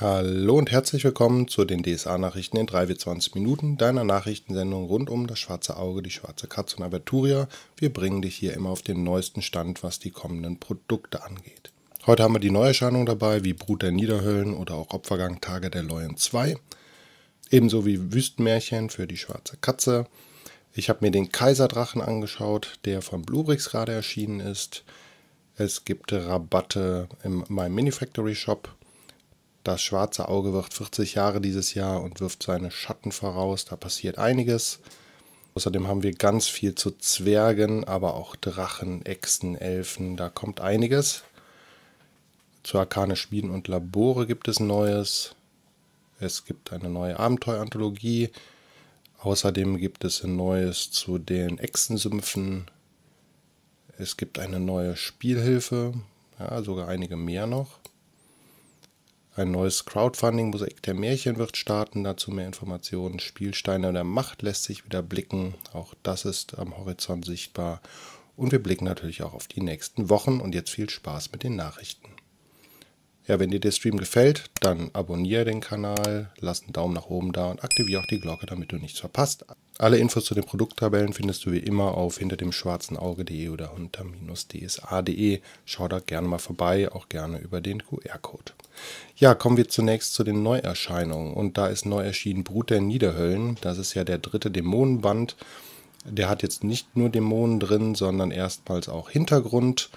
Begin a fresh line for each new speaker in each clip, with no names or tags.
Hallo und herzlich willkommen zu den DSA-Nachrichten in 3 bis 20 Minuten, deiner Nachrichtensendung rund um das schwarze Auge, die schwarze Katze und Aventuria. Wir bringen dich hier immer auf den neuesten Stand, was die kommenden Produkte angeht. Heute haben wir die Neuerscheinungen dabei, wie Brut der Niederhöllen oder auch Opfergang Tage der Leuen 2. Ebenso wie Wüstenmärchen für die schwarze Katze. Ich habe mir den Kaiserdrachen angeschaut, der von Bluebricks gerade erschienen ist. Es gibt Rabatte in meinem Minifactory Shop das schwarze Auge wird 40 Jahre dieses Jahr und wirft seine Schatten voraus. Da passiert einiges. Außerdem haben wir ganz viel zu Zwergen, aber auch Drachen, Echsen, Elfen. Da kommt einiges. Zu Arkane Schmieden und Labore gibt es Neues. Es gibt eine neue Abenteueranthologie. Außerdem gibt es ein Neues zu den Echsensümpfen. Es gibt eine neue Spielhilfe. Ja, sogar einige mehr noch. Ein neues Crowdfunding Mosaik der Märchen wird starten, dazu mehr Informationen. Spielsteine der Macht lässt sich wieder blicken, auch das ist am Horizont sichtbar. Und wir blicken natürlich auch auf die nächsten Wochen und jetzt viel Spaß mit den Nachrichten. Ja, wenn dir der Stream gefällt, dann abonniere den Kanal, lass einen Daumen nach oben da und aktiviere auch die Glocke, damit du nichts verpasst. Alle Infos zu den Produkttabellen findest du wie immer auf hinter dem schwarzen Auge.de oder unter-dsa.de. Schau da gerne mal vorbei, auch gerne über den QR-Code. Ja, kommen wir zunächst zu den Neuerscheinungen. Und da ist neu erschienen Brut der Niederhöllen. Das ist ja der dritte Dämonenband. Der hat jetzt nicht nur Dämonen drin, sondern erstmals auch Hintergrund.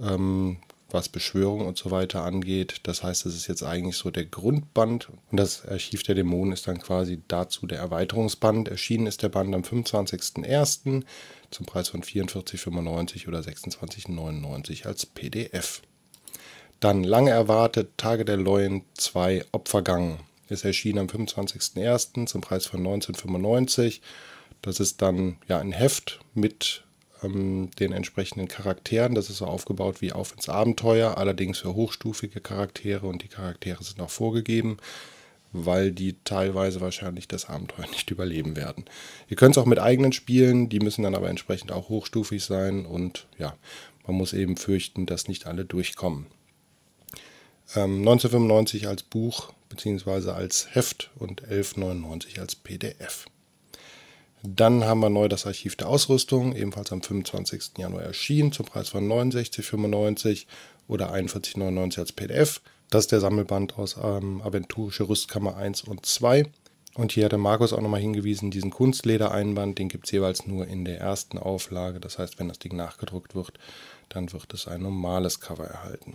Ähm, was Beschwörung und so weiter angeht. Das heißt, es ist jetzt eigentlich so der Grundband und das Archiv der Dämonen ist dann quasi dazu der Erweiterungsband. Erschienen ist der Band am 25.01. zum Preis von 44,95 oder 26,99 als PDF. Dann lange erwartet Tage der Leuen 2 Opfergang. Ist erschienen am 25.01. zum Preis von 19,95. Das ist dann ja ein Heft mit ähm, den entsprechenden Charakteren. Das ist so aufgebaut wie Auf ins Abenteuer, allerdings für hochstufige Charaktere und die Charaktere sind auch vorgegeben, weil die teilweise wahrscheinlich das Abenteuer nicht überleben werden. Ihr könnt es auch mit eigenen spielen, die müssen dann aber entsprechend auch hochstufig sein und ja, man muss eben fürchten, dass nicht alle durchkommen. Ähm, 1995 als Buch bzw. als Heft und 1199 als PDF. Dann haben wir neu das Archiv der Ausrüstung, ebenfalls am 25. Januar erschienen, zum Preis von 69,95 oder 41,99 als PDF. Das ist der Sammelband aus ähm, Aventurische Rüstkammer 1 und 2. Und hier hat der Markus auch nochmal hingewiesen, diesen Kunstledereinband, den gibt es jeweils nur in der ersten Auflage. Das heißt, wenn das Ding nachgedruckt wird, dann wird es ein normales Cover erhalten.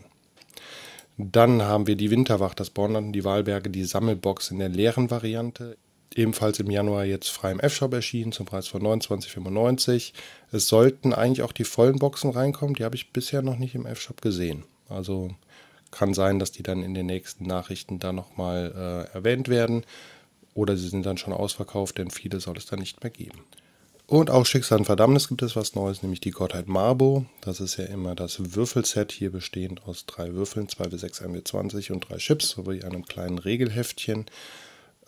Dann haben wir die Winterwacht, das Bornland und die Wahlberge, die Sammelbox in der leeren Variante ebenfalls im Januar jetzt frei im F-Shop erschienen zum Preis von 29,95. Es sollten eigentlich auch die vollen Boxen reinkommen, die habe ich bisher noch nicht im F-Shop gesehen. Also kann sein, dass die dann in den nächsten Nachrichten da nochmal äh, erwähnt werden oder sie sind dann schon ausverkauft, denn viele soll es dann nicht mehr geben. Und auch Schicksal und Verdammnis gibt es was Neues, nämlich die Gottheit Marbo. Das ist ja immer das Würfelset, hier bestehend aus drei Würfeln, 2W6, 1W20 und drei Chips sowie einem kleinen Regelheftchen.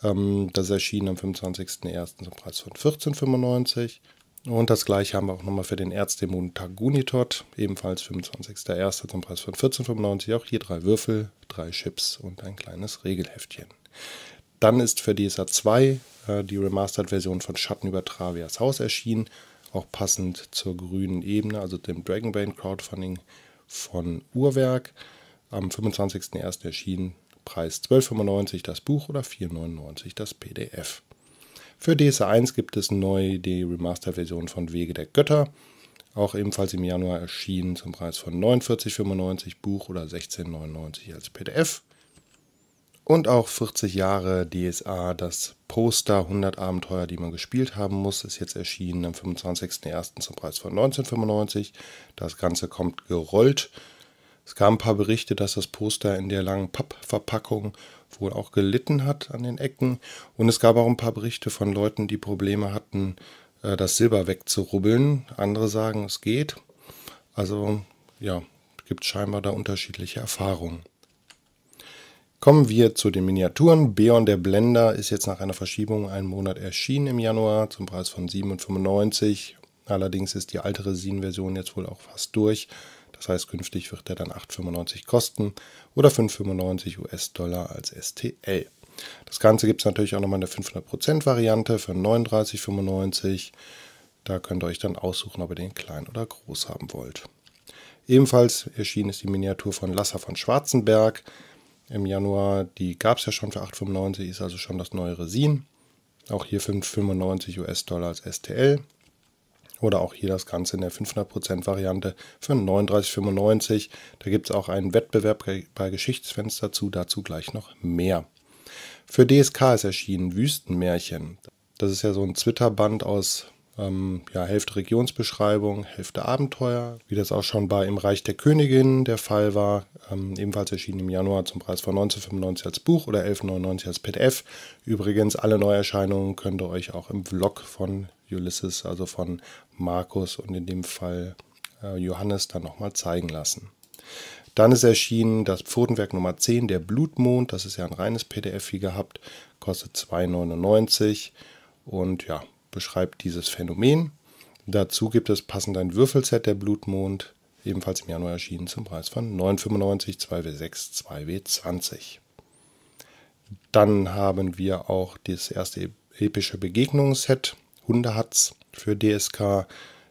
Ähm, das erschien am 25.01. zum Preis von 14,95. Und das gleiche haben wir auch nochmal für den Erzdämon Tagunitot, ebenfalls 25.01. zum Preis von 14,95. Auch hier drei Würfel, drei Chips und ein kleines Regelheftchen. Dann ist für DSA 2 äh, die Remastered-Version von Schatten über Travias Haus erschienen, auch passend zur grünen Ebene, also dem Dragonbane Crowdfunding von Uhrwerk. Am 25.01. erschienen Preis 12,95 das Buch oder 4,99 das PDF. Für DSA1 gibt es neu die Remaster-Version von Wege der Götter, auch ebenfalls im Januar erschienen zum Preis von 49,95 Buch oder 16,99 als PDF. Und auch 40 Jahre DSA, das Poster 100 Abenteuer, die man gespielt haben muss, ist jetzt erschienen am 25.01. zum Preis von 19,95. Das Ganze kommt gerollt es gab ein paar Berichte, dass das Poster in der langen Pappverpackung wohl auch gelitten hat an den Ecken. Und es gab auch ein paar Berichte von Leuten, die Probleme hatten, äh, das Silber wegzurubbeln. Andere sagen, es geht. Also ja, gibt scheinbar da unterschiedliche Erfahrungen. Kommen wir zu den Miniaturen. Beon der Blender ist jetzt nach einer Verschiebung einen Monat erschienen im Januar zum Preis von 7,95. Allerdings ist die alte Resin-Version jetzt wohl auch fast durch. Das heißt, künftig wird er dann 8,95 kosten oder 5,95 US-Dollar als STL. Das Ganze gibt es natürlich auch nochmal eine 500% Variante für 39,95. Da könnt ihr euch dann aussuchen, ob ihr den klein oder groß haben wollt. Ebenfalls erschienen ist die Miniatur von Lasser von Schwarzenberg im Januar. Die gab es ja schon für 8,95, ist also schon das neue Resin. Auch hier 5,95 US-Dollar als STL oder auch hier das Ganze in der 500% Variante für 39,95. Da gibt es auch einen Wettbewerb bei Geschichtsfenster zu, dazu gleich noch mehr. Für DSK ist erschienen Wüstenmärchen. Das ist ja so ein Zwitterband aus ähm, ja, Hälfte Regionsbeschreibung, Hälfte Abenteuer, wie das auch schon bei Im Reich der Königin der Fall war. Ähm, ebenfalls erschienen im Januar zum Preis von 1995 als Buch oder 11,99 als PDF. Übrigens, alle Neuerscheinungen könnt ihr euch auch im Vlog von Ulysses, also von Markus und in dem Fall äh, Johannes, dann nochmal zeigen lassen. Dann ist erschienen das Pfotenwerk Nummer 10, der Blutmond. Das ist ja ein reines PDF wie gehabt, kostet 2,99 und ja, beschreibt dieses Phänomen. Dazu gibt es passend ein Würfelset, der Blutmond, ebenfalls im Januar erschienen zum Preis von 9,95, 2W6, 2W20. Dann haben wir auch das erste epische Begegnungsset Hundehatz für DSK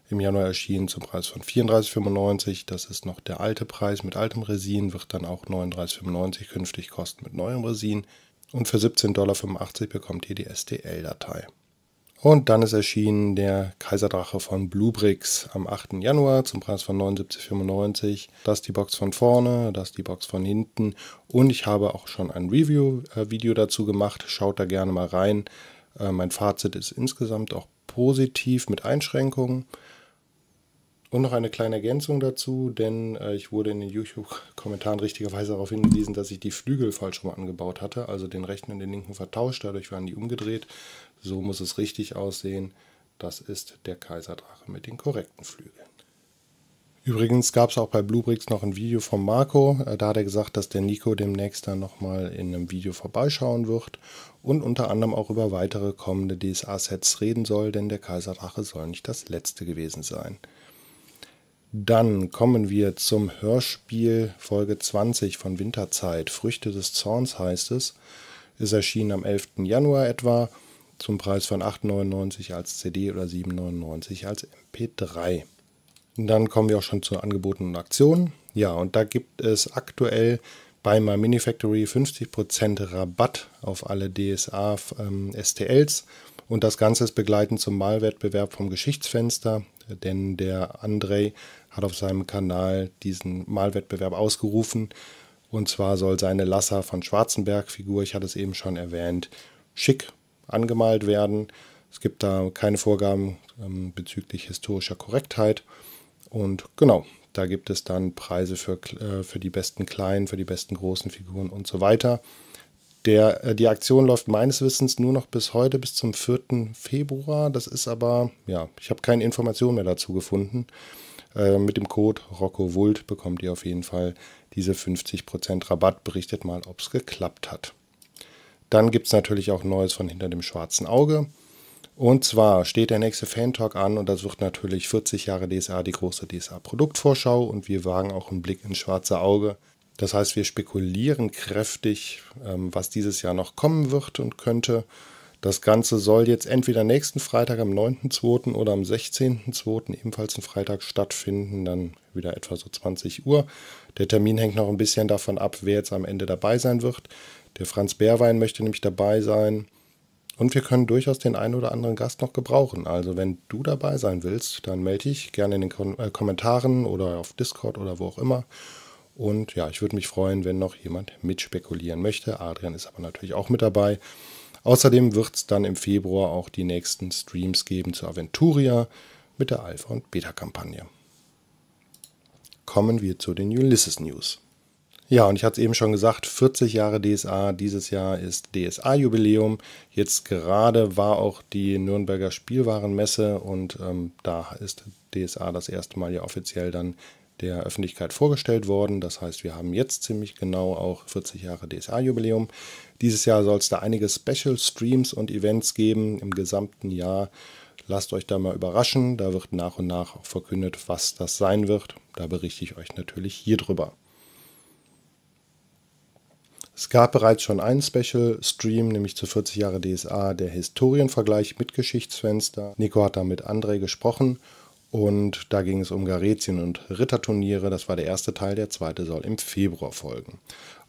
im Januar erschienen zum Preis von 34,95. Das ist noch der alte Preis mit altem Resin, wird dann auch 39,95 künftig kosten mit neuem Resin. Und für 17,85 Dollar bekommt ihr die sdl datei Und dann ist erschienen der Kaiserdrache von Bluebricks am 8. Januar zum Preis von 79,95. Das ist die Box von vorne, das ist die Box von hinten. Und ich habe auch schon ein Review-Video äh, dazu gemacht. Schaut da gerne mal rein. Äh, mein Fazit ist insgesamt auch positiv mit Einschränkungen. Und noch eine kleine Ergänzung dazu, denn äh, ich wurde in den YouTube-Kommentaren richtigerweise darauf hingewiesen, dass ich die Flügel falsch rum angebaut hatte, also den rechten und den linken vertauscht, dadurch waren die umgedreht. So muss es richtig aussehen. Das ist der Kaiserdrache mit den korrekten Flügeln. Übrigens gab es auch bei Bluebricks noch ein Video von Marco. Äh, da hat er gesagt, dass der Nico demnächst dann nochmal in einem Video vorbeischauen wird und unter anderem auch über weitere kommende DSA-Sets reden soll, denn der Kaiserdrache soll nicht das letzte gewesen sein. Dann kommen wir zum Hörspiel Folge 20 von Winterzeit. Früchte des Zorns heißt es. Ist erschienen am 11. Januar etwa zum Preis von 8,99 als CD oder 7,99 als MP3 dann kommen wir auch schon zu Angeboten und Aktionen. Ja, und da gibt es aktuell bei My Mini Factory 50% Rabatt auf alle DSA ähm, STLs. Und das Ganze ist begleitend zum Malwettbewerb vom Geschichtsfenster, denn der André hat auf seinem Kanal diesen Malwettbewerb ausgerufen. Und zwar soll seine Lasser von Schwarzenberg-Figur, ich hatte es eben schon erwähnt, schick angemalt werden. Es gibt da keine Vorgaben ähm, bezüglich historischer Korrektheit. Und genau, da gibt es dann Preise für, äh, für die besten kleinen, für die besten großen Figuren und so weiter. Der, äh, die Aktion läuft meines Wissens nur noch bis heute, bis zum 4. Februar. Das ist aber, ja, ich habe keine Informationen mehr dazu gefunden. Äh, mit dem Code ROCCOVULT bekommt ihr auf jeden Fall diese 50% Rabatt. Berichtet mal, ob es geklappt hat. Dann gibt es natürlich auch Neues von hinter dem schwarzen Auge. Und zwar steht der nächste Fan Talk an und das wird natürlich 40 Jahre DSA, die große DSA-Produktvorschau und wir wagen auch einen Blick ins schwarze Auge. Das heißt, wir spekulieren kräftig, ähm, was dieses Jahr noch kommen wird und könnte. Das Ganze soll jetzt entweder nächsten Freitag am 9.2. oder am 16.2. ebenfalls ein Freitag stattfinden, dann wieder etwa so 20 Uhr. Der Termin hängt noch ein bisschen davon ab, wer jetzt am Ende dabei sein wird. Der Franz Bärwein möchte nämlich dabei sein. Und wir können durchaus den einen oder anderen Gast noch gebrauchen. Also wenn du dabei sein willst, dann melde dich gerne in den Kon äh, Kommentaren oder auf Discord oder wo auch immer. Und ja, ich würde mich freuen, wenn noch jemand mitspekulieren möchte. Adrian ist aber natürlich auch mit dabei. Außerdem wird es dann im Februar auch die nächsten Streams geben zu Aventuria mit der Alpha- und Beta-Kampagne. Kommen wir zu den Ulysses News. Ja, und ich hatte es eben schon gesagt, 40 Jahre DSA, dieses Jahr ist DSA-Jubiläum. Jetzt gerade war auch die Nürnberger Spielwarenmesse und ähm, da ist DSA das erste Mal ja offiziell dann der Öffentlichkeit vorgestellt worden. Das heißt, wir haben jetzt ziemlich genau auch 40 Jahre DSA-Jubiläum. Dieses Jahr soll es da einige Special-Streams und Events geben im gesamten Jahr. Lasst euch da mal überraschen. Da wird nach und nach verkündet, was das sein wird. Da berichte ich euch natürlich hier drüber. Es gab bereits schon einen Special-Stream, nämlich zu 40 Jahre DSA, der Historienvergleich mit Geschichtsfenster. Nico hat da mit André gesprochen und da ging es um Garetien und Ritterturniere. Das war der erste Teil, der zweite soll im Februar folgen.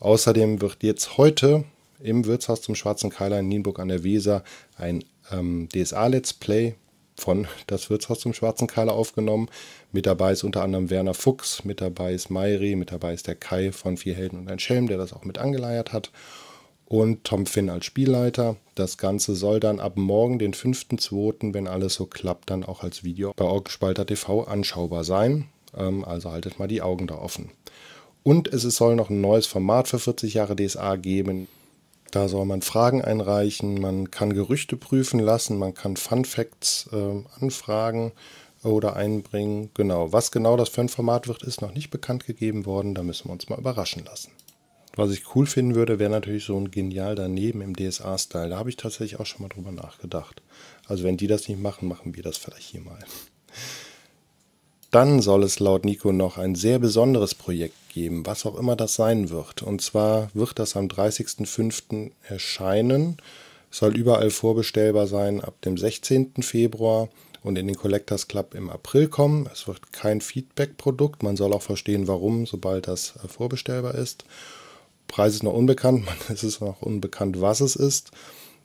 Außerdem wird jetzt heute im Wirtshaus zum Schwarzen Keiler in Nienburg an der Weser ein ähm, DSA-Let's Play von Das Wirtshaus zum Schwarzen Keiler aufgenommen. Mit dabei ist unter anderem Werner Fuchs, mit dabei ist Mayri, mit dabei ist der Kai von Vier Helden und ein Schelm, der das auch mit angeleiert hat. Und Tom Finn als Spielleiter. Das Ganze soll dann ab morgen, den 5.2., wenn alles so klappt, dann auch als Video bei Orgenspalter TV anschaubar sein. Ähm, also haltet mal die Augen da offen. Und es soll noch ein neues Format für 40 Jahre DSA geben. Da soll man Fragen einreichen, man kann Gerüchte prüfen lassen, man kann Fun Facts äh, anfragen oder einbringen. Genau, was genau das für ein Format wird, ist noch nicht bekannt gegeben worden. Da müssen wir uns mal überraschen lassen. Was ich cool finden würde, wäre natürlich so ein Genial daneben im DSA-Style. Da habe ich tatsächlich auch schon mal drüber nachgedacht. Also wenn die das nicht machen, machen wir das vielleicht hier mal dann soll es laut Nico noch ein sehr besonderes Projekt geben, was auch immer das sein wird. Und zwar wird das am 30.05. erscheinen, soll überall vorbestellbar sein ab dem 16. Februar und in den Collectors Club im April kommen. Es wird kein Feedback-Produkt, man soll auch verstehen, warum, sobald das äh, vorbestellbar ist. Preis ist noch unbekannt, es ist noch unbekannt, was es ist.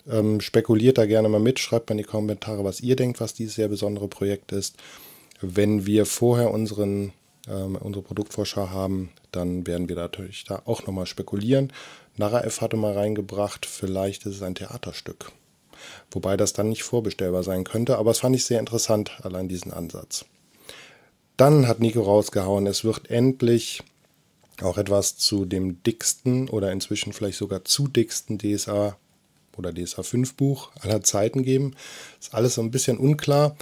Ähm, spekuliert da gerne mal mit, schreibt mal in die Kommentare, was ihr denkt, was dieses sehr besondere Projekt ist. Wenn wir vorher unseren, ähm, unsere Produktvorschau haben, dann werden wir natürlich da auch nochmal spekulieren. Nara hatte mal reingebracht, vielleicht ist es ein Theaterstück. Wobei das dann nicht vorbestellbar sein könnte, aber es fand ich sehr interessant, allein diesen Ansatz. Dann hat Nico rausgehauen, es wird endlich auch etwas zu dem dicksten oder inzwischen vielleicht sogar zu dicksten DSA oder DSA 5 Buch aller Zeiten geben. Ist alles so ein bisschen unklar.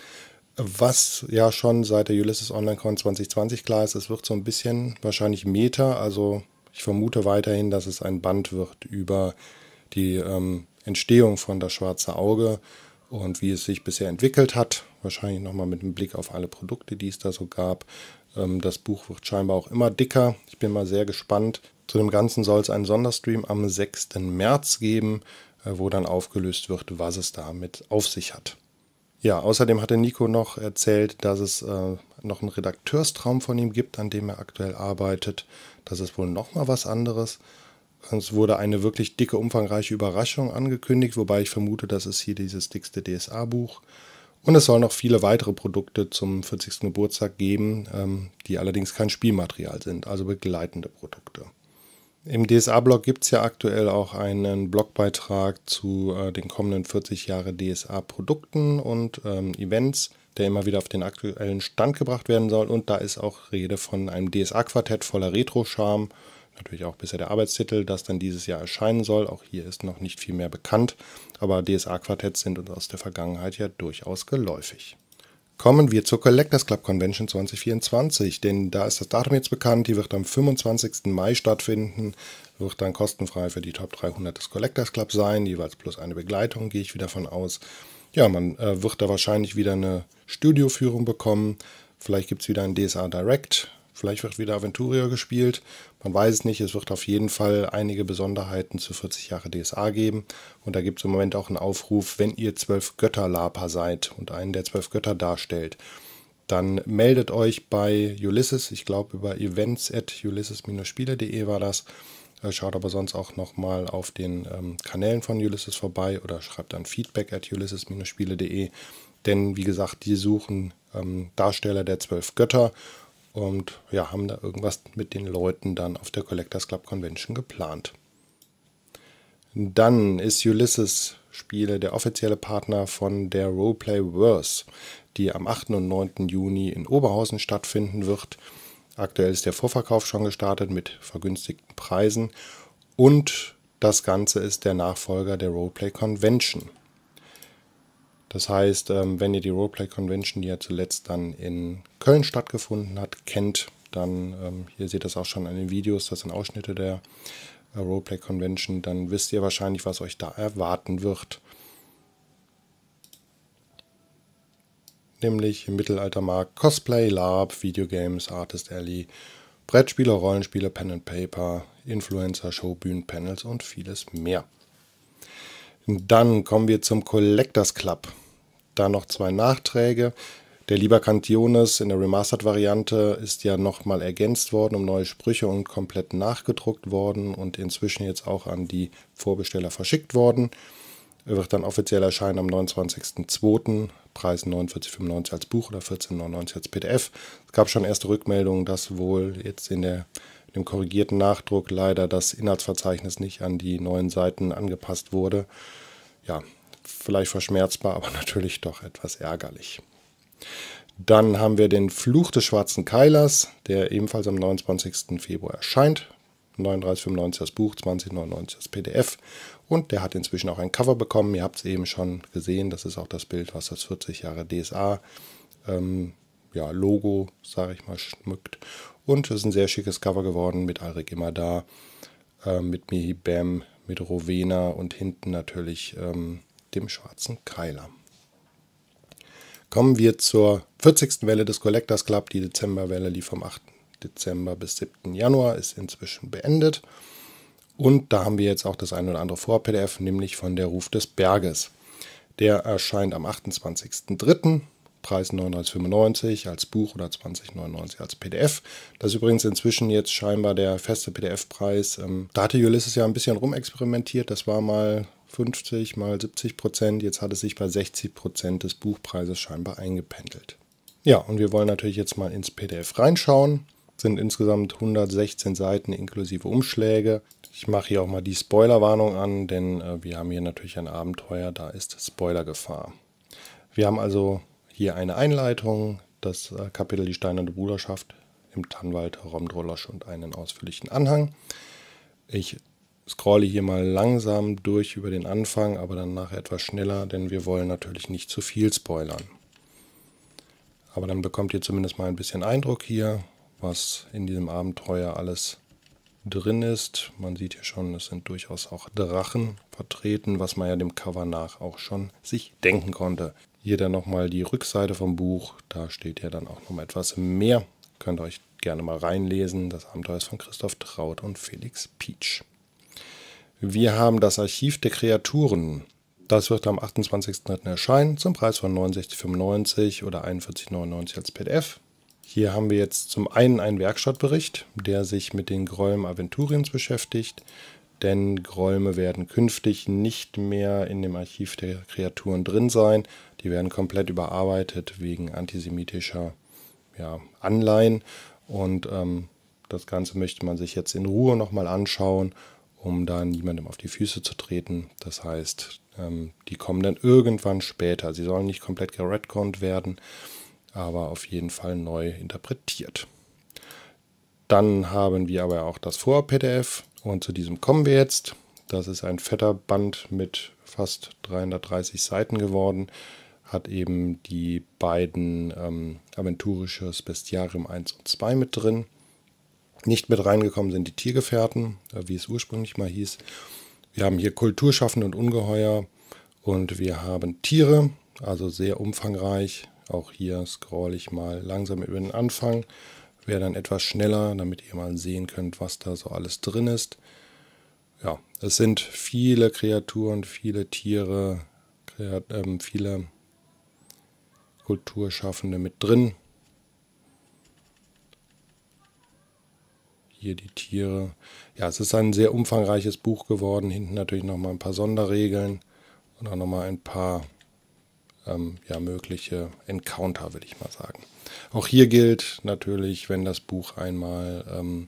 Was ja schon seit der Ulysses Online Con 2020 klar ist, es wird so ein bisschen wahrscheinlich Meta. Also ich vermute weiterhin, dass es ein Band wird über die ähm, Entstehung von das schwarze Auge und wie es sich bisher entwickelt hat. Wahrscheinlich nochmal mit einem Blick auf alle Produkte, die es da so gab. Ähm, das Buch wird scheinbar auch immer dicker. Ich bin mal sehr gespannt. Zu dem Ganzen soll es einen Sonderstream am 6. März geben, äh, wo dann aufgelöst wird, was es damit auf sich hat. Ja, außerdem hatte Nico noch erzählt, dass es äh, noch einen Redakteurstraum von ihm gibt, an dem er aktuell arbeitet. Das ist wohl nochmal was anderes. Es wurde eine wirklich dicke, umfangreiche Überraschung angekündigt, wobei ich vermute, das ist hier dieses dickste DSA-Buch. Und es soll noch viele weitere Produkte zum 40. Geburtstag geben, ähm, die allerdings kein Spielmaterial sind, also begleitende Produkte. Im DSA-Blog gibt es ja aktuell auch einen Blogbeitrag zu äh, den kommenden 40 Jahre DSA-Produkten und ähm, Events, der immer wieder auf den aktuellen Stand gebracht werden soll. Und da ist auch Rede von einem DSA-Quartett voller Retro-Charme. Natürlich auch bisher der Arbeitstitel, das dann dieses Jahr erscheinen soll. Auch hier ist noch nicht viel mehr bekannt, aber DSA-Quartetts sind uns aus der Vergangenheit ja durchaus geläufig. Kommen wir zur Collectors Club Convention 2024, denn da ist das Datum jetzt bekannt, die wird am 25. Mai stattfinden, wird dann kostenfrei für die Top 300 des Collectors Club sein, jeweils plus eine Begleitung, gehe ich wieder von aus. Ja, man äh, wird da wahrscheinlich wieder eine Studioführung bekommen, vielleicht gibt es wieder ein DSA Direct, Vielleicht wird wieder Aventurier gespielt. Man weiß es nicht. Es wird auf jeden Fall einige Besonderheiten zu 40 Jahre DSA geben. Und da gibt es im Moment auch einen Aufruf, wenn ihr zwölf Götterlaper seid und einen der zwölf Götter darstellt, dann meldet euch bei Ulysses. Ich glaube, über events at ulysses-spiele.de war das. Äh, schaut aber sonst auch nochmal auf den ähm, Kanälen von Ulysses vorbei oder schreibt an feedback at ulysses-spiele.de. Denn wie gesagt, die suchen ähm, Darsteller der zwölf Götter und ja, haben da irgendwas mit den Leuten dann auf der Collectors Club Convention geplant. Dann ist Ulysses Spiele der offizielle Partner von der Roleplay Verse, die am 8. und 9. Juni in Oberhausen stattfinden wird. Aktuell ist der Vorverkauf schon gestartet mit vergünstigten Preisen und das Ganze ist der Nachfolger der Roleplay Convention. Das heißt, ähm, wenn ihr die Roleplay Convention, die ja zuletzt dann in Köln stattgefunden hat, kennt, dann, ähm, ihr seht das auch schon an den Videos, das sind Ausschnitte der äh, Roleplay Convention, dann wisst ihr wahrscheinlich, was euch da erwarten wird. Nämlich im Mittelaltermarkt Cosplay, Lab, Videogames, Artist Alley, Brettspiele, Rollenspiele, Pen and Paper, Influencer, Show, Bühnenpanels und vieles mehr. Dann kommen wir zum Collectors Club. Da noch zwei Nachträge. Der Lieber Cantiones in der Remastered-Variante ist ja nochmal ergänzt worden um neue Sprüche und komplett nachgedruckt worden und inzwischen jetzt auch an die Vorbesteller verschickt worden. Er wird dann offiziell erscheinen am 29.02. Preis 49,95 als Buch oder 14,99 als PDF. Es gab schon erste Rückmeldungen, dass wohl jetzt in der dem korrigierten Nachdruck leider das Inhaltsverzeichnis nicht an die neuen Seiten angepasst wurde. Ja, vielleicht verschmerzbar, aber natürlich doch etwas ärgerlich. Dann haben wir den Fluch des schwarzen Keilers, der ebenfalls am 29. Februar erscheint. 39,95 das Buch, 20,99 das PDF. Und der hat inzwischen auch ein Cover bekommen. Ihr habt es eben schon gesehen. Das ist auch das Bild, was das 40 Jahre DSA ähm, ja, Logo, sage ich mal, schmückt. Und es ist ein sehr schickes Cover geworden mit Alrik immer da, äh, mit Mihi Bam, mit Rowena und hinten natürlich ähm, dem schwarzen Keiler. Kommen wir zur 40. Welle des Collectors Club. Die Dezemberwelle, die vom 8. Dezember bis 7. Januar, ist inzwischen beendet. Und da haben wir jetzt auch das ein oder andere Vor-PDF, nämlich von der Ruf des Berges. Der erscheint am 28.03. Preis 99,95 als Buch oder 20,99 als PDF. Das ist übrigens inzwischen jetzt scheinbar der feste PDF-Preis. Ähm, da hatte Ulysses ja ein bisschen rumexperimentiert. Das war mal 50 mal 70 Prozent. Jetzt hat es sich bei 60 Prozent des Buchpreises scheinbar eingependelt. Ja, und wir wollen natürlich jetzt mal ins PDF reinschauen. sind insgesamt 116 Seiten inklusive Umschläge. Ich mache hier auch mal die Spoilerwarnung an, denn äh, wir haben hier natürlich ein Abenteuer, da ist Spoilergefahr. Wir haben also hier eine Einleitung, das äh, Kapitel Die Steinerne Bruderschaft im Tannwald Romdrolosch und einen ausführlichen Anhang. Ich scrolle hier mal langsam durch über den Anfang, aber dann nachher etwas schneller, denn wir wollen natürlich nicht zu viel spoilern. Aber dann bekommt ihr zumindest mal ein bisschen Eindruck hier, was in diesem Abenteuer alles drin ist. Man sieht hier schon, es sind durchaus auch Drachen vertreten, was man ja dem Cover nach auch schon sich denken konnte. Hier dann nochmal die Rückseite vom Buch. Da steht ja dann auch nochmal etwas mehr. Könnt ihr euch gerne mal reinlesen. Das Abenteuer ist von Christoph Traut und Felix Pietsch. Wir haben das Archiv der Kreaturen. Das wird am 28.03. erscheinen zum Preis von 69,95 oder 41,99 als PDF. Hier haben wir jetzt zum einen einen Werkstattbericht, der sich mit den Gräumen Aventuriens beschäftigt, denn Gräume werden künftig nicht mehr in dem Archiv der Kreaturen drin sein, die werden komplett überarbeitet wegen antisemitischer ja, Anleihen. Und ähm, das Ganze möchte man sich jetzt in Ruhe nochmal anschauen, um da niemandem auf die Füße zu treten. Das heißt, ähm, die kommen dann irgendwann später. Sie sollen nicht komplett geredconnt werden, aber auf jeden Fall neu interpretiert. Dann haben wir aber auch das Vor-PDF und zu diesem kommen wir jetzt. Das ist ein fetter Band mit fast 330 Seiten geworden hat eben die beiden ähm, Aventurisches Bestiarium 1 und 2 mit drin. Nicht mit reingekommen sind die Tiergefährten, äh, wie es ursprünglich mal hieß. Wir haben hier Kulturschaffende und Ungeheuer und wir haben Tiere, also sehr umfangreich. Auch hier scroll ich mal langsam über den Anfang, wäre dann etwas schneller, damit ihr mal sehen könnt, was da so alles drin ist. Ja, es sind viele Kreaturen, viele Tiere, ähm, viele Kulturschaffende mit drin. Hier die Tiere. Ja, es ist ein sehr umfangreiches Buch geworden. Hinten natürlich noch mal ein paar Sonderregeln und auch noch mal ein paar ähm, ja, mögliche Encounter, will ich mal sagen. Auch hier gilt natürlich, wenn das Buch einmal ähm,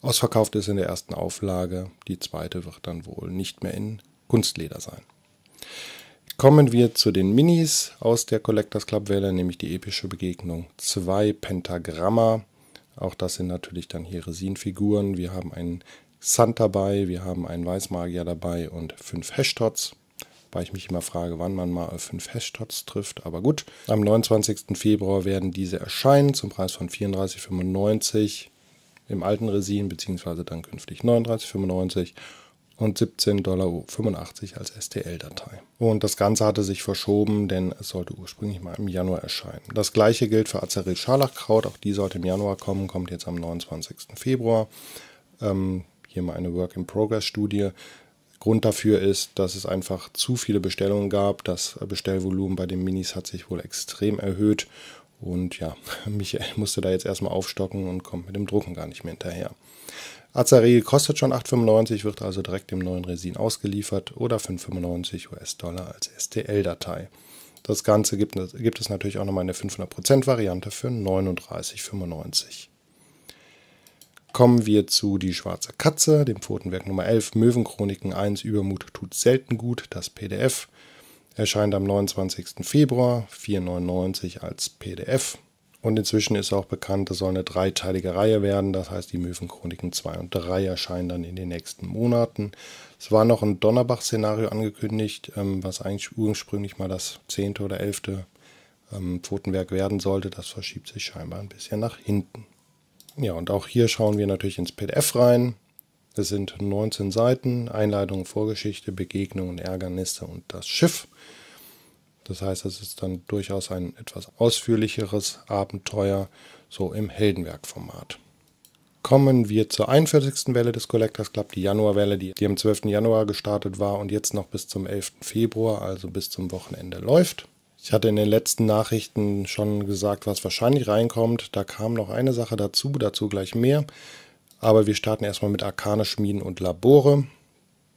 ausverkauft ist in der ersten Auflage, die zweite wird dann wohl nicht mehr in Kunstleder sein. Kommen wir zu den Minis aus der Collectors Club Welle, nämlich die epische Begegnung 2 Pentagramma. Auch das sind natürlich dann hier Resinfiguren. Wir haben einen Sand dabei, wir haben einen Weißmagier dabei und fünf Hashtots. Weil ich mich immer frage, wann man mal auf fünf Hashtots trifft. Aber gut, am 29. Februar werden diese erscheinen zum Preis von 34,95 im alten Resin, beziehungsweise dann künftig 39,95 und 17,85 Dollar als STL-Datei. Und das Ganze hatte sich verschoben, denn es sollte ursprünglich mal im Januar erscheinen. Das gleiche gilt für Azaryl Scharlachkraut, auch die sollte im Januar kommen, kommt jetzt am 29. Februar. Ähm, hier mal eine Work-in-Progress-Studie. Grund dafür ist, dass es einfach zu viele Bestellungen gab. Das Bestellvolumen bei den Minis hat sich wohl extrem erhöht. Und ja, Michael musste da jetzt erstmal aufstocken und kommt mit dem Drucken gar nicht mehr hinterher. Azarel kostet schon 8,95, wird also direkt im neuen Resin ausgeliefert oder 5,95 US-Dollar als STL-Datei. Das Ganze gibt, gibt, es natürlich auch nochmal eine 500%-Variante für 39,95. Kommen wir zu Die Schwarze Katze, dem Pfotenwerk Nummer 11, Möwenchroniken 1, Übermut tut selten gut, das PDF. Erscheint am 29. Februar, 4,99 als PDF. Und inzwischen ist auch bekannt, das soll eine dreiteilige Reihe werden. Das heißt, die Möwenchroniken 2 und 3 erscheinen dann in den nächsten Monaten. Es war noch ein Donnerbach-Szenario angekündigt, ähm, was eigentlich ursprünglich mal das 10. oder elfte ähm, Pfotenwerk werden sollte. Das verschiebt sich scheinbar ein bisschen nach hinten. Ja, und auch hier schauen wir natürlich ins PDF rein. Es sind 19 Seiten, Einleitung, Vorgeschichte, Begegnungen, Ärgernisse und das Schiff. Das heißt, es ist dann durchaus ein etwas ausführlicheres Abenteuer, so im Heldenwerk-Format. Kommen wir zur 41. Welle des Collectors Club, die Januarwelle, die, die am 12. Januar gestartet war und jetzt noch bis zum 11. Februar, also bis zum Wochenende läuft. Ich hatte in den letzten Nachrichten schon gesagt, was wahrscheinlich reinkommt. Da kam noch eine Sache dazu, dazu gleich mehr. Aber wir starten erstmal mit Arkane Schmieden und Labore.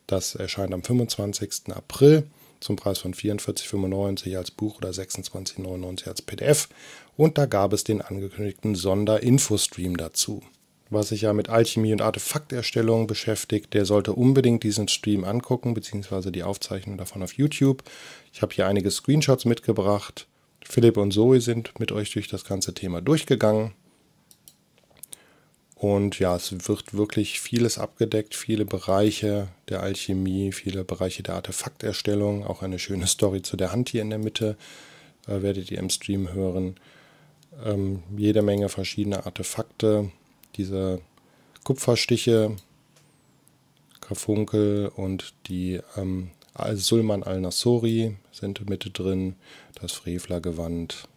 Das erscheint am 25. April zum Preis von 44,95 als Buch oder 26,99 als PDF. Und da gab es den angekündigten Sonderinfostream dazu. Was sich ja mit Alchemie und Artefakterstellung beschäftigt, der sollte unbedingt diesen Stream angucken, beziehungsweise die Aufzeichnung davon auf YouTube. Ich habe hier einige Screenshots mitgebracht. Philipp und Zoe sind mit euch durch das ganze Thema durchgegangen. Und ja, es wird wirklich vieles abgedeckt, viele Bereiche der Alchemie, viele Bereiche der Artefakterstellung, auch eine schöne Story zu der Hand hier in der Mitte äh, werdet ihr im Stream hören. Ähm, jede Menge verschiedene Artefakte, diese Kupferstiche, Karfunkel und die ähm, Al Sulman al-Nasori sind mit drin, das Frevlergewand,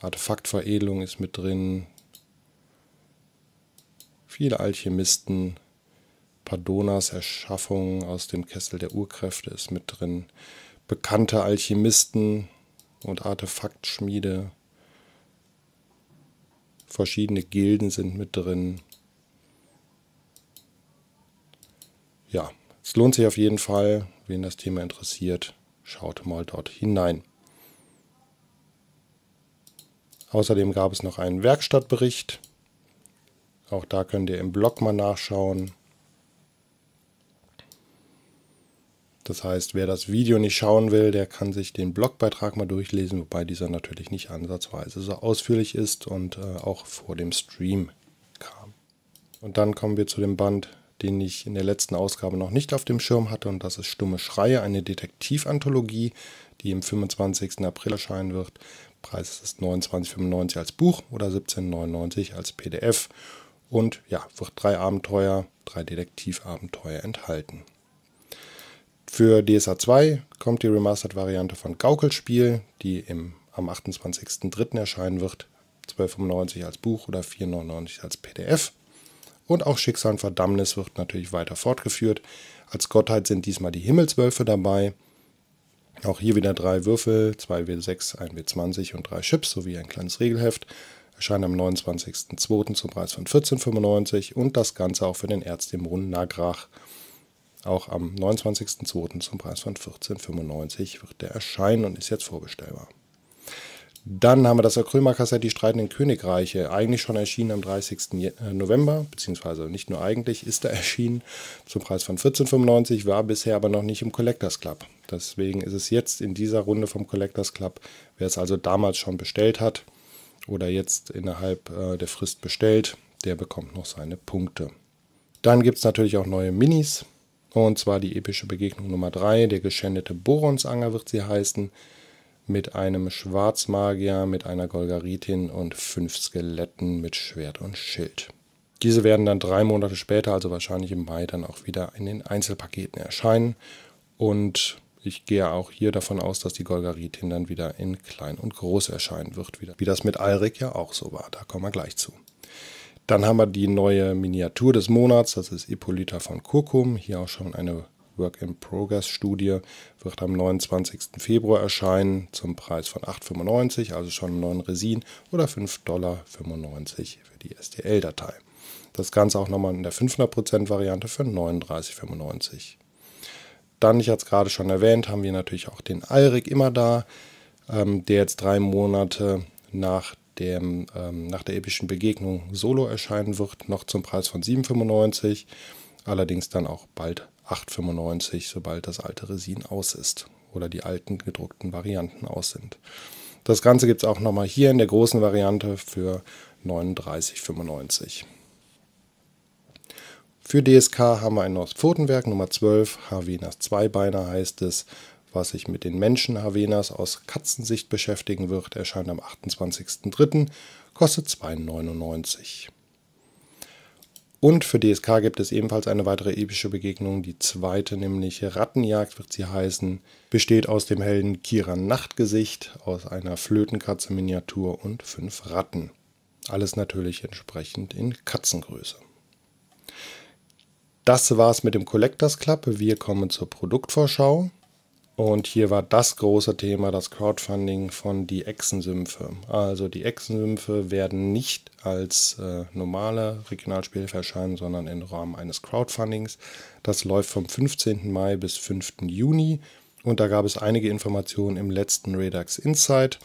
Artefaktveredelung ist mit drin, Viele Alchemisten, Padonas Erschaffung aus dem Kessel der Urkräfte ist mit drin. Bekannte Alchemisten und Artefaktschmiede. Verschiedene Gilden sind mit drin. Ja, es lohnt sich auf jeden Fall, wen das Thema interessiert, schaut mal dort hinein. Außerdem gab es noch einen Werkstattbericht auch da könnt ihr im Blog mal nachschauen. Das heißt, wer das Video nicht schauen will, der kann sich den Blogbeitrag mal durchlesen, wobei dieser natürlich nicht ansatzweise so ausführlich ist und äh, auch vor dem Stream kam. Und dann kommen wir zu dem Band, den ich in der letzten Ausgabe noch nicht auf dem Schirm hatte und das ist Stumme Schreie, eine Detektivanthologie, die am 25. April erscheinen wird. Preis ist 29,95 als Buch oder 17,99 als PDF und ja, wird drei Abenteuer, drei Detektivabenteuer enthalten. Für DSA 2 kommt die Remastered-Variante von Gaukelspiel, die im, am 28.03. erscheinen wird. 12,95 als Buch oder 4,99 als PDF. Und auch Schicksal und Verdammnis wird natürlich weiter fortgeführt. Als Gottheit sind diesmal die Himmelswölfe dabei. Auch hier wieder drei Würfel, 2W6, 1W20 und drei Chips sowie ein kleines Regelheft erscheint am 29.02. zum Preis von 14,95 und das Ganze auch für den Ärztemon Nagrach. Auch am 29.02. zum Preis von 14,95 wird der erscheinen und ist jetzt vorbestellbar. Dann haben wir das Acrylmarkerset Die streitenden Königreiche, eigentlich schon erschienen am 30. Äh, November, beziehungsweise nicht nur eigentlich, ist er erschienen zum Preis von 14,95, war bisher aber noch nicht im Collectors Club. Deswegen ist es jetzt in dieser Runde vom Collectors Club, wer es also damals schon bestellt hat, oder jetzt innerhalb äh, der Frist bestellt, der bekommt noch seine Punkte. Dann gibt es natürlich auch neue Minis. Und zwar die epische Begegnung Nummer 3, der geschändete Boronsanger wird sie heißen, mit einem Schwarzmagier, mit einer Golgaritin und fünf Skeletten mit Schwert und Schild. Diese werden dann drei Monate später, also wahrscheinlich im Mai, dann auch wieder in den Einzelpaketen erscheinen. Und ich gehe auch hier davon aus, dass die Golgaritin dann wieder in klein und groß erscheinen wird, wie das mit Alrik ja auch so war. Da kommen wir gleich zu. Dann haben wir die neue Miniatur des Monats, das ist Hippolyta von Kurkum. Hier auch schon eine Work in Progress Studie, wird am 29. Februar erscheinen zum Preis von 8,95, also schon im neuen Resin oder 5,95 Dollar für die STL-Datei. Das Ganze auch nochmal in der 500%-Variante für 39,95. Dann, ich hatte es gerade schon erwähnt, haben wir natürlich auch den Alrik immer da, ähm, der jetzt drei Monate nach, dem, ähm, nach der epischen Begegnung solo erscheinen wird, noch zum Preis von 7,95, allerdings dann auch bald 8,95, sobald das alte Resin aus ist oder die alten gedruckten Varianten aus sind. Das Ganze gibt es auch nochmal hier in der großen Variante für 39,95. Für DSK haben wir ein neues Pfotenwerk, Nummer 12, Havenas Zweibeiner heißt es, was sich mit den Menschen Havenas aus Katzensicht beschäftigen wird, erscheint am 28.03., kostet 2,99. Und für DSK gibt es ebenfalls eine weitere epische Begegnung, die zweite, nämlich Rattenjagd wird sie heißen, besteht aus dem Helden Kiran Nachtgesicht, aus einer Flötenkatze Miniatur und fünf Ratten. Alles natürlich entsprechend in Katzengröße. Das war's mit dem Collectors Club. Wir kommen zur Produktvorschau. Und hier war das große Thema das Crowdfunding von die Echsensümpfe. Also die Echsensümpfe werden nicht als äh, normale Regionalspielhilfe erscheinen, sondern im Rahmen eines Crowdfundings. Das läuft vom 15. Mai bis 5. Juni. Und da gab es einige Informationen im letzten Redux Insight.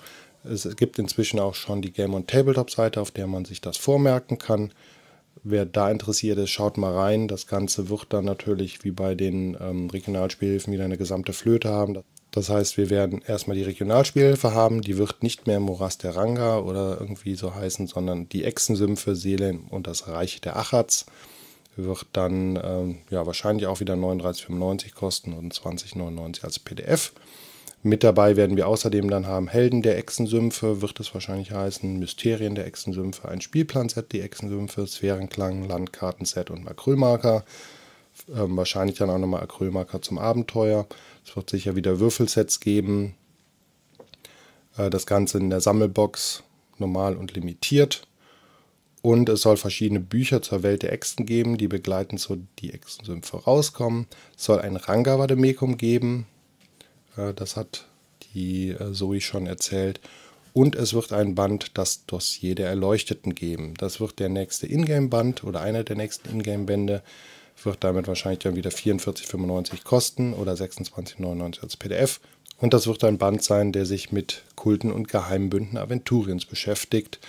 Es gibt inzwischen auch schon die Game on Tabletop Seite, auf der man sich das vormerken kann wer da interessiert ist, schaut mal rein. Das Ganze wird dann natürlich wie bei den ähm, Regionalspielhilfen wieder eine gesamte Flöte haben. Das heißt, wir werden erstmal die Regionalspielhilfe haben. Die wird nicht mehr Moras der Ranga oder irgendwie so heißen, sondern die Echsensümpfe, Seelen und das Reich der Achatz. Wird dann ähm, ja, wahrscheinlich auch wieder 39,95 kosten und 20,99 als PDF. Mit dabei werden wir außerdem dann haben Helden der Echsensümpfe, wird es wahrscheinlich heißen, Mysterien der Echsensümpfe, ein Spielplanset, die Echsensümpfe, Sphärenklang, Landkartenset und Acrylmarker. Ähm, wahrscheinlich dann auch nochmal Acrylmarker zum Abenteuer. Es wird sicher wieder Würfelsets geben. Äh, das Ganze in der Sammelbox, normal und limitiert. Und es soll verschiedene Bücher zur Welt der Echsen geben, die begleitend so die Echsensümpfe rauskommen. Es soll ein Rangavademekum geben, äh, das hat die äh, Zoe schon erzählt. Und es wird ein Band das Dossier der Erleuchteten geben. Das wird der nächste Ingame-Band oder einer der nächsten Ingame-Bände. Wird damit wahrscheinlich dann wieder 44,95 kosten oder 26,99 als PDF. Und das wird ein Band sein, der sich mit Kulten und Geheimbünden Aventuriens beschäftigt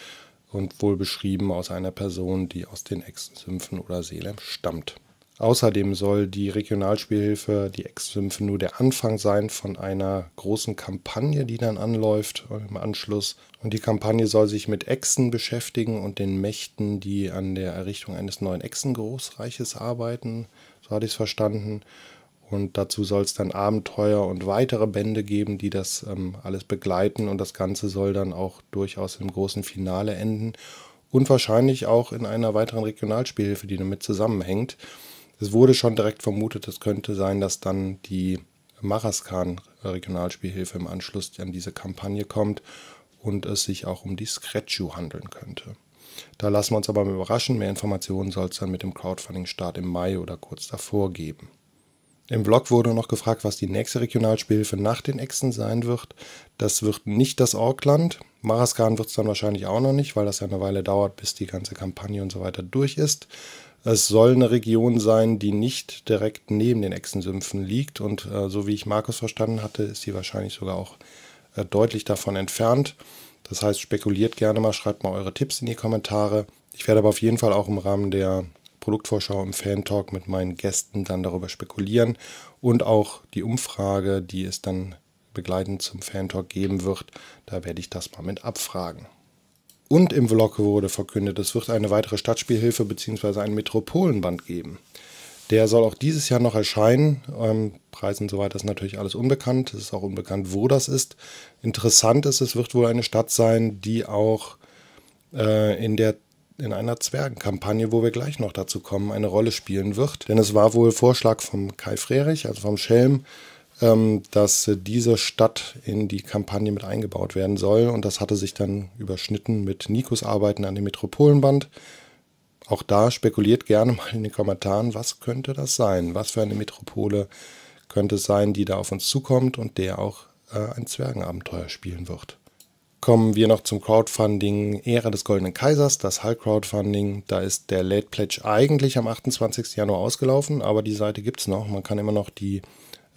und wohl beschrieben aus einer Person, die aus den Echsen, Sümpfen oder Selem stammt. Außerdem soll die Regionalspielhilfe, die Ex-Sümpfe, nur der Anfang sein von einer großen Kampagne, die dann anläuft äh, im Anschluss. Und die Kampagne soll sich mit Echsen beschäftigen und den Mächten, die an der Errichtung eines neuen Echsengroßreiches arbeiten. So hatte ich es verstanden. Und dazu soll es dann Abenteuer und weitere Bände geben, die das ähm, alles begleiten. Und das Ganze soll dann auch durchaus im großen Finale enden. Und wahrscheinlich auch in einer weiteren Regionalspielhilfe, die damit zusammenhängt. Es wurde schon direkt vermutet, es könnte sein, dass dann die Maraskan Regionalspielhilfe im Anschluss an diese Kampagne kommt und es sich auch um die Scratchu handeln könnte. Da lassen wir uns aber überraschen. Mehr Informationen soll es dann mit dem Crowdfunding-Start im Mai oder kurz davor geben. Im Blog wurde noch gefragt, was die nächste Regionalspielhilfe nach den Echsen sein wird. Das wird nicht das Orkland. Maraskan wird es dann wahrscheinlich auch noch nicht, weil das ja eine Weile dauert, bis die ganze Kampagne und so weiter durch ist. Es soll eine Region sein, die nicht direkt neben den Echsensümpfen liegt. Und äh, so wie ich Markus verstanden hatte, ist sie wahrscheinlich sogar auch äh, deutlich davon entfernt. Das heißt, spekuliert gerne mal, schreibt mal eure Tipps in die Kommentare. Ich werde aber auf jeden Fall auch im Rahmen der Produktvorschau im Fan-Talk mit meinen Gästen dann darüber spekulieren und auch die Umfrage, die es dann begleitend zum Fan-Talk geben wird, da werde ich das mal mit abfragen. Und im Vlog wurde verkündet, es wird eine weitere Stadtspielhilfe bzw. ein Metropolenband geben. Der soll auch dieses Jahr noch erscheinen. Ähm, Preis und so weiter ist natürlich alles unbekannt. Es ist auch unbekannt, wo das ist. Interessant ist, es wird wohl eine Stadt sein, die auch äh, in der in einer Zwergenkampagne, wo wir gleich noch dazu kommen, eine Rolle spielen wird. Denn es war wohl Vorschlag von Kai Frerich, also vom Schelm, ähm, dass äh, diese Stadt in die Kampagne mit eingebaut werden soll. Und das hatte sich dann überschnitten mit Nikos Arbeiten an dem Metropolenband. Auch da spekuliert gerne mal in den Kommentaren, was könnte das sein? Was für eine Metropole könnte es sein, die da auf uns zukommt und der auch äh, ein Zwergenabenteuer spielen wird? Kommen wir noch zum Crowdfunding Ära des Goldenen Kaisers, das Hull Crowdfunding. Da ist der Late Pledge eigentlich am 28. Januar ausgelaufen, aber die Seite gibt es noch. Man kann immer noch die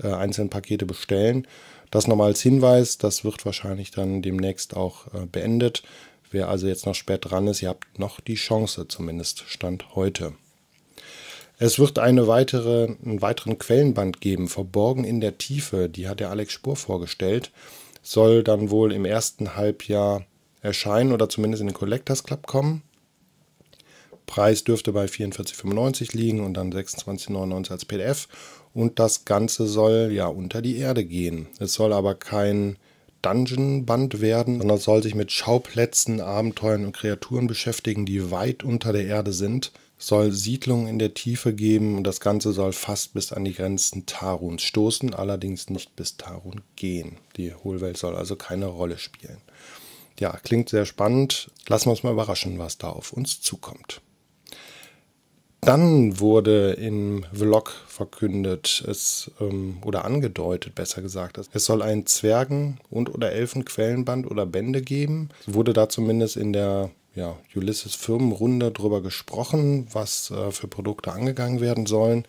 äh, einzelnen Pakete bestellen. Das nochmal als Hinweis, das wird wahrscheinlich dann demnächst auch äh, beendet. Wer also jetzt noch spät dran ist, ihr habt noch die Chance, zumindest Stand heute. Es wird eine weitere, einen weiteren Quellenband geben, verborgen in der Tiefe, die hat der Alex Spur vorgestellt. Soll dann wohl im ersten Halbjahr erscheinen oder zumindest in den Collectors Club kommen. Preis dürfte bei 44,95 liegen und dann 26,99 als PDF und das Ganze soll ja unter die Erde gehen. Es soll aber kein Dungeon-Band werden, sondern soll sich mit Schauplätzen, Abenteuern und Kreaturen beschäftigen, die weit unter der Erde sind. Es soll Siedlungen in der Tiefe geben und das Ganze soll fast bis an die Grenzen Taruns stoßen, allerdings nicht bis Tarun gehen. Die Hohlwelt soll also keine Rolle spielen. Ja, klingt sehr spannend. Lassen wir uns mal überraschen, was da auf uns zukommt. Dann wurde im Vlog verkündet, es ähm, oder angedeutet, besser gesagt, es soll ein Zwergen- und oder Elfenquellenband oder Bände geben. Es wurde da zumindest in der ja, Ulysses Firmenrunde drüber gesprochen, was äh, für Produkte angegangen werden sollen.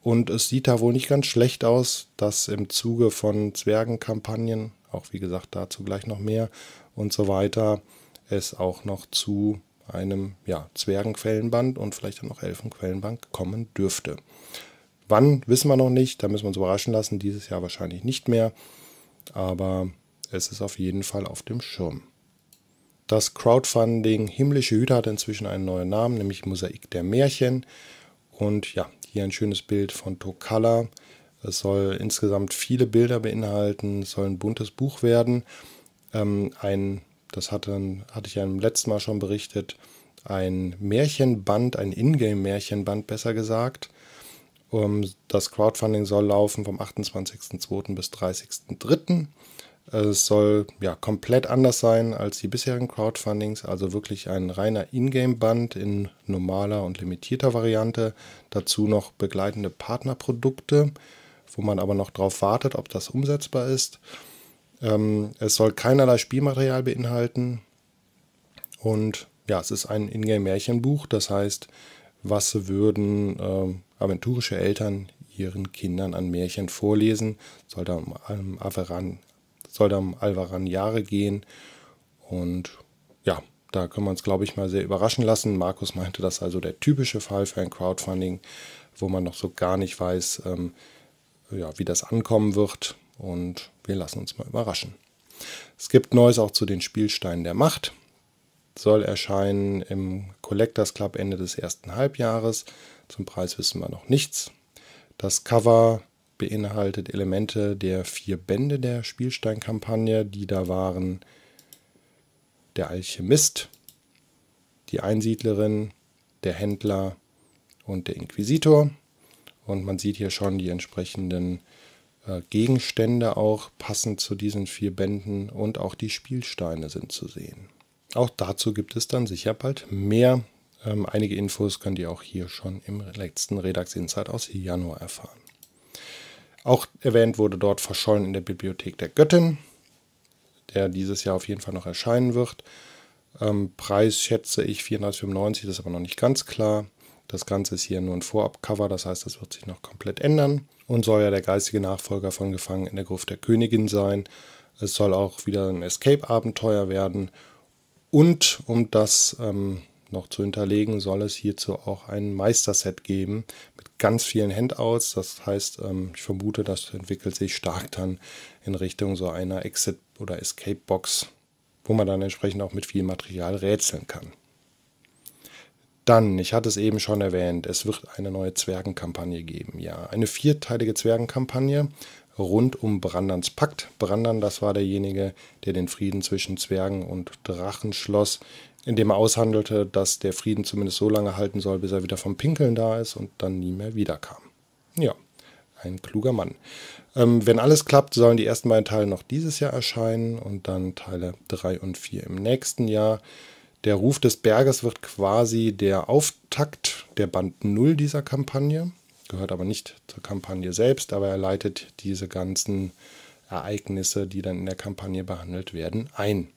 Und es sieht da wohl nicht ganz schlecht aus, dass im Zuge von Zwergenkampagnen, auch wie gesagt dazu gleich noch mehr und so weiter, es auch noch zu einem ja, Zwergenquellenband und vielleicht dann noch Elfenquellenband kommen dürfte. Wann wissen wir noch nicht, da müssen wir uns überraschen lassen, dieses Jahr wahrscheinlich nicht mehr, aber es ist auf jeden Fall auf dem Schirm. Das Crowdfunding Himmlische Hüter hat inzwischen einen neuen Namen, nämlich Mosaik der Märchen. Und ja, hier ein schönes Bild von Tokala. Es soll insgesamt viele Bilder beinhalten, es soll ein buntes Buch werden. Ähm, ein das hatte, hatte ich ja im letzten Mal schon berichtet, ein Märchenband, ein Ingame-Märchenband besser gesagt. Ähm, das Crowdfunding soll laufen vom 28.02. bis 30.03. Es soll ja komplett anders sein als die bisherigen Crowdfundings, also wirklich ein reiner Ingame-Band in normaler und limitierter Variante. Dazu noch begleitende Partnerprodukte, wo man aber noch darauf wartet, ob das umsetzbar ist. Ähm, es soll keinerlei Spielmaterial beinhalten. Und ja, es ist ein Ingame-Märchenbuch. Das heißt, was würden ähm, aventurische Eltern ihren Kindern an Märchen vorlesen? Soll da um, um, Averan, soll da um Alvaran Jahre gehen. Und ja, da können wir uns, glaube ich, mal sehr überraschen lassen. Markus meinte, das ist also der typische Fall für ein Crowdfunding, wo man noch so gar nicht weiß, ähm, ja, wie das ankommen wird und wir lassen uns mal überraschen. Es gibt Neues auch zu den Spielsteinen der Macht. Soll erscheinen im Collectors Club Ende des ersten Halbjahres. Zum Preis wissen wir noch nichts. Das Cover beinhaltet Elemente der vier Bände der Spielsteinkampagne, die da waren der Alchemist, die Einsiedlerin, der Händler und der Inquisitor. Und man sieht hier schon die entsprechenden äh, Gegenstände auch passend zu diesen vier Bänden und auch die Spielsteine sind zu sehen. Auch dazu gibt es dann sicher bald mehr. Ähm, einige Infos könnt ihr auch hier schon im letzten Redax Insight aus Januar erfahren. Auch erwähnt wurde dort verschollen in der Bibliothek der Göttin, der dieses Jahr auf jeden Fall noch erscheinen wird. Ähm, Preis schätze ich 34,95, das ist aber noch nicht ganz klar. Das Ganze ist hier nur ein Vorabcover, das heißt, das wird sich noch komplett ändern und soll ja der geistige Nachfolger von Gefangen in der Gruft der Königin sein. Es soll auch wieder ein Escape-Abenteuer werden. Und um das ähm, noch zu hinterlegen, soll es hierzu auch ein Meisterset geben mit ganz vielen Handouts. Das heißt, ähm, ich vermute, das entwickelt sich stark dann in Richtung so einer Exit- oder Escape-Box, wo man dann entsprechend auch mit viel Material rätseln kann. Dann, ich hatte es eben schon erwähnt, es wird eine neue Zwergenkampagne geben. Ja, eine vierteilige Zwergenkampagne rund um Brandans Pakt. Brandan, das war derjenige, der den Frieden zwischen Zwergen und Drachen schloss, indem er aushandelte, dass der Frieden zumindest so lange halten soll, bis er wieder vom Pinkeln da ist und dann nie mehr wiederkam. Ja, ein kluger Mann. Ähm, wenn alles klappt, sollen die ersten beiden Teile noch dieses Jahr erscheinen und dann Teile 3 und 4 im nächsten Jahr. Der Ruf des Berges wird quasi der Auftakt der Band 0 dieser Kampagne, gehört aber nicht zur Kampagne selbst, aber er leitet diese ganzen Ereignisse, die dann in der Kampagne behandelt werden, ein.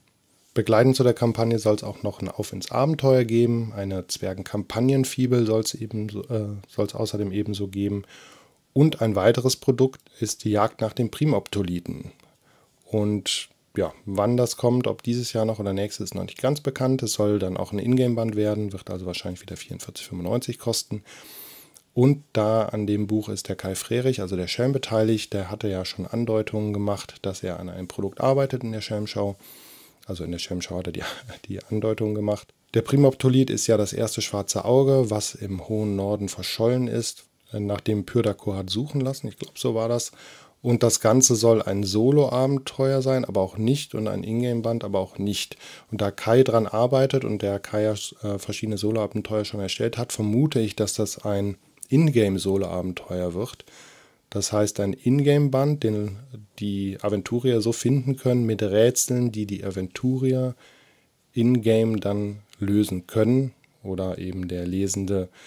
Begleitend zu der Kampagne soll es auch noch ein Auf ins Abenteuer geben, eine Zwergenkampagnenfibel soll es äh, außerdem ebenso geben und ein weiteres Produkt ist die Jagd nach den Primoptoliten. Und ja, wann das kommt, ob dieses Jahr noch oder nächstes, ist noch nicht ganz bekannt. Es soll dann auch ein Ingame-Band werden, wird also wahrscheinlich wieder 44,95 kosten. Und da an dem Buch ist der Kai Frerich, also der Schelm, beteiligt. Der hatte ja schon Andeutungen gemacht, dass er an einem Produkt arbeitet in der Schelmschau. Also in der Schelmschau hat er die, die Andeutung gemacht. Der Primoptolit ist ja das erste schwarze Auge, was im hohen Norden verschollen ist, nachdem Pyrdakor hat suchen lassen. Ich glaube, so war das. Und das Ganze soll ein Solo-Abenteuer sein, aber auch nicht. Und ein Ingame-Band, aber auch nicht. Und da Kai dran arbeitet und der Kai ja äh, verschiedene Solo-Abenteuer schon erstellt hat, vermute ich, dass das ein Ingame-Solo-Abenteuer wird. Das heißt, ein Ingame-Band, den die Aventurier so finden können, mit Rätseln, die die Aventurier ingame dann lösen können. Oder eben der Lesende äh,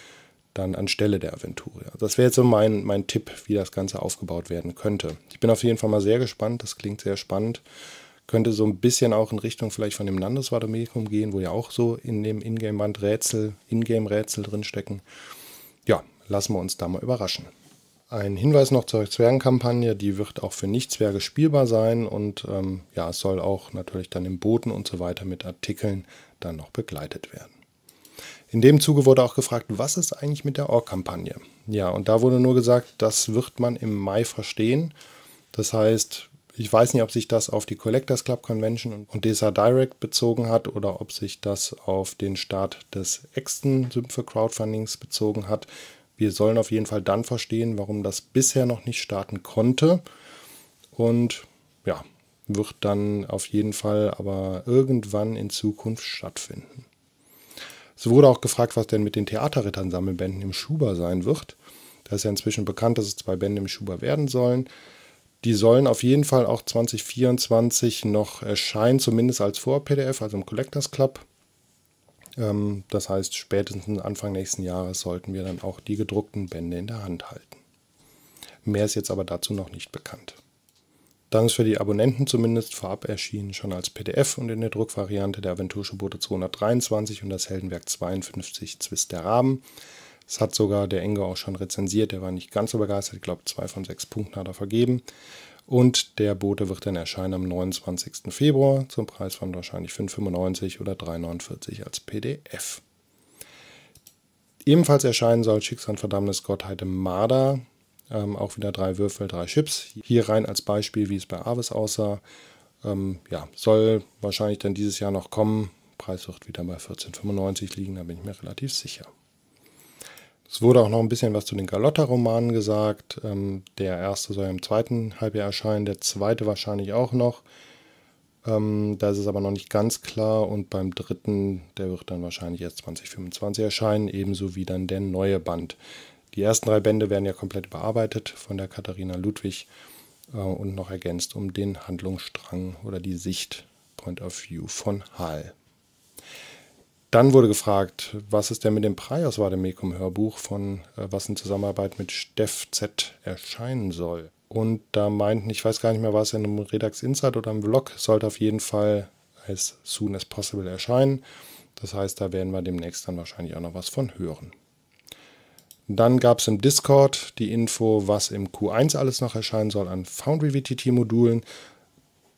dann anstelle der Aventuria. Das wäre jetzt so mein, mein Tipp, wie das Ganze aufgebaut werden könnte. Ich bin auf jeden Fall mal sehr gespannt, das klingt sehr spannend. Könnte so ein bisschen auch in Richtung vielleicht von dem Landesvadomedikum gehen, wo ja auch so in dem Ingame-Band Rätsel, Ingame-Rätsel drinstecken. Ja, lassen wir uns da mal überraschen. Ein Hinweis noch zur Zwergenkampagne, die wird auch für Nicht-Zwerge spielbar sein und ähm, ja, es soll auch natürlich dann im Boden und so weiter mit Artikeln dann noch begleitet werden. In dem Zuge wurde auch gefragt, was ist eigentlich mit der Org-Kampagne? Ja, und da wurde nur gesagt, das wird man im Mai verstehen. Das heißt, ich weiß nicht, ob sich das auf die Collectors Club Convention und DSA Direct bezogen hat oder ob sich das auf den Start des Exten Sümpfe Crowdfundings bezogen hat. Wir sollen auf jeden Fall dann verstehen, warum das bisher noch nicht starten konnte. Und ja, wird dann auf jeden Fall aber irgendwann in Zukunft stattfinden. Es wurde auch gefragt, was denn mit den Theaterrittern-Sammelbänden im Schuber sein wird. Da ist ja inzwischen bekannt, dass es zwei Bände im Schuber werden sollen. Die sollen auf jeden Fall auch 2024 noch erscheinen, zumindest als Vor-PDF, also im Collectors Club. Ähm, das heißt, spätestens Anfang nächsten Jahres sollten wir dann auch die gedruckten Bände in der Hand halten. Mehr ist jetzt aber dazu noch nicht bekannt. Dann ist für die Abonnenten zumindest vorab erschienen schon als PDF und in der Druckvariante der Aventurschubode 223 und das Heldenwerk 52 Zwist der Raben. Das hat sogar der Enge auch schon rezensiert, der war nicht ganz so begeistert, ich glaube zwei von sechs Punkten hat er vergeben. Und der Bote wird dann erscheinen am 29. Februar zum Preis von wahrscheinlich 5,95 oder 3,49 als PDF. Ebenfalls erscheinen soll Schicksal und Verdammnis Gottheit im Marder ähm, auch wieder drei Würfel, drei Chips. Hier rein als Beispiel, wie es bei Avis aussah. Ähm, ja, soll wahrscheinlich dann dieses Jahr noch kommen. Preis wird wieder bei 14,95 liegen, da bin ich mir relativ sicher. Es wurde auch noch ein bisschen was zu den Galotta-Romanen gesagt. Ähm, der erste soll ja im zweiten Halbjahr erscheinen, der zweite wahrscheinlich auch noch. Ähm, da ist es aber noch nicht ganz klar und beim dritten, der wird dann wahrscheinlich erst 2025 erscheinen, ebenso wie dann der neue Band. Die ersten drei Bände werden ja komplett überarbeitet von der Katharina Ludwig äh, und noch ergänzt um den Handlungsstrang oder die Sicht, Point of View von Hall. Dann wurde gefragt, was ist denn mit dem Prius war, dem Mekum-Hörbuch, von äh, was in Zusammenarbeit mit Steff Z erscheinen soll. Und da meinten, ich weiß gar nicht mehr, was in einem Redax Insight oder im Vlog, sollte auf jeden Fall as soon as possible erscheinen. Das heißt, da werden wir demnächst dann wahrscheinlich auch noch was von hören. Dann gab es im Discord die Info, was im Q1 alles noch erscheinen soll an Foundry vtt modulen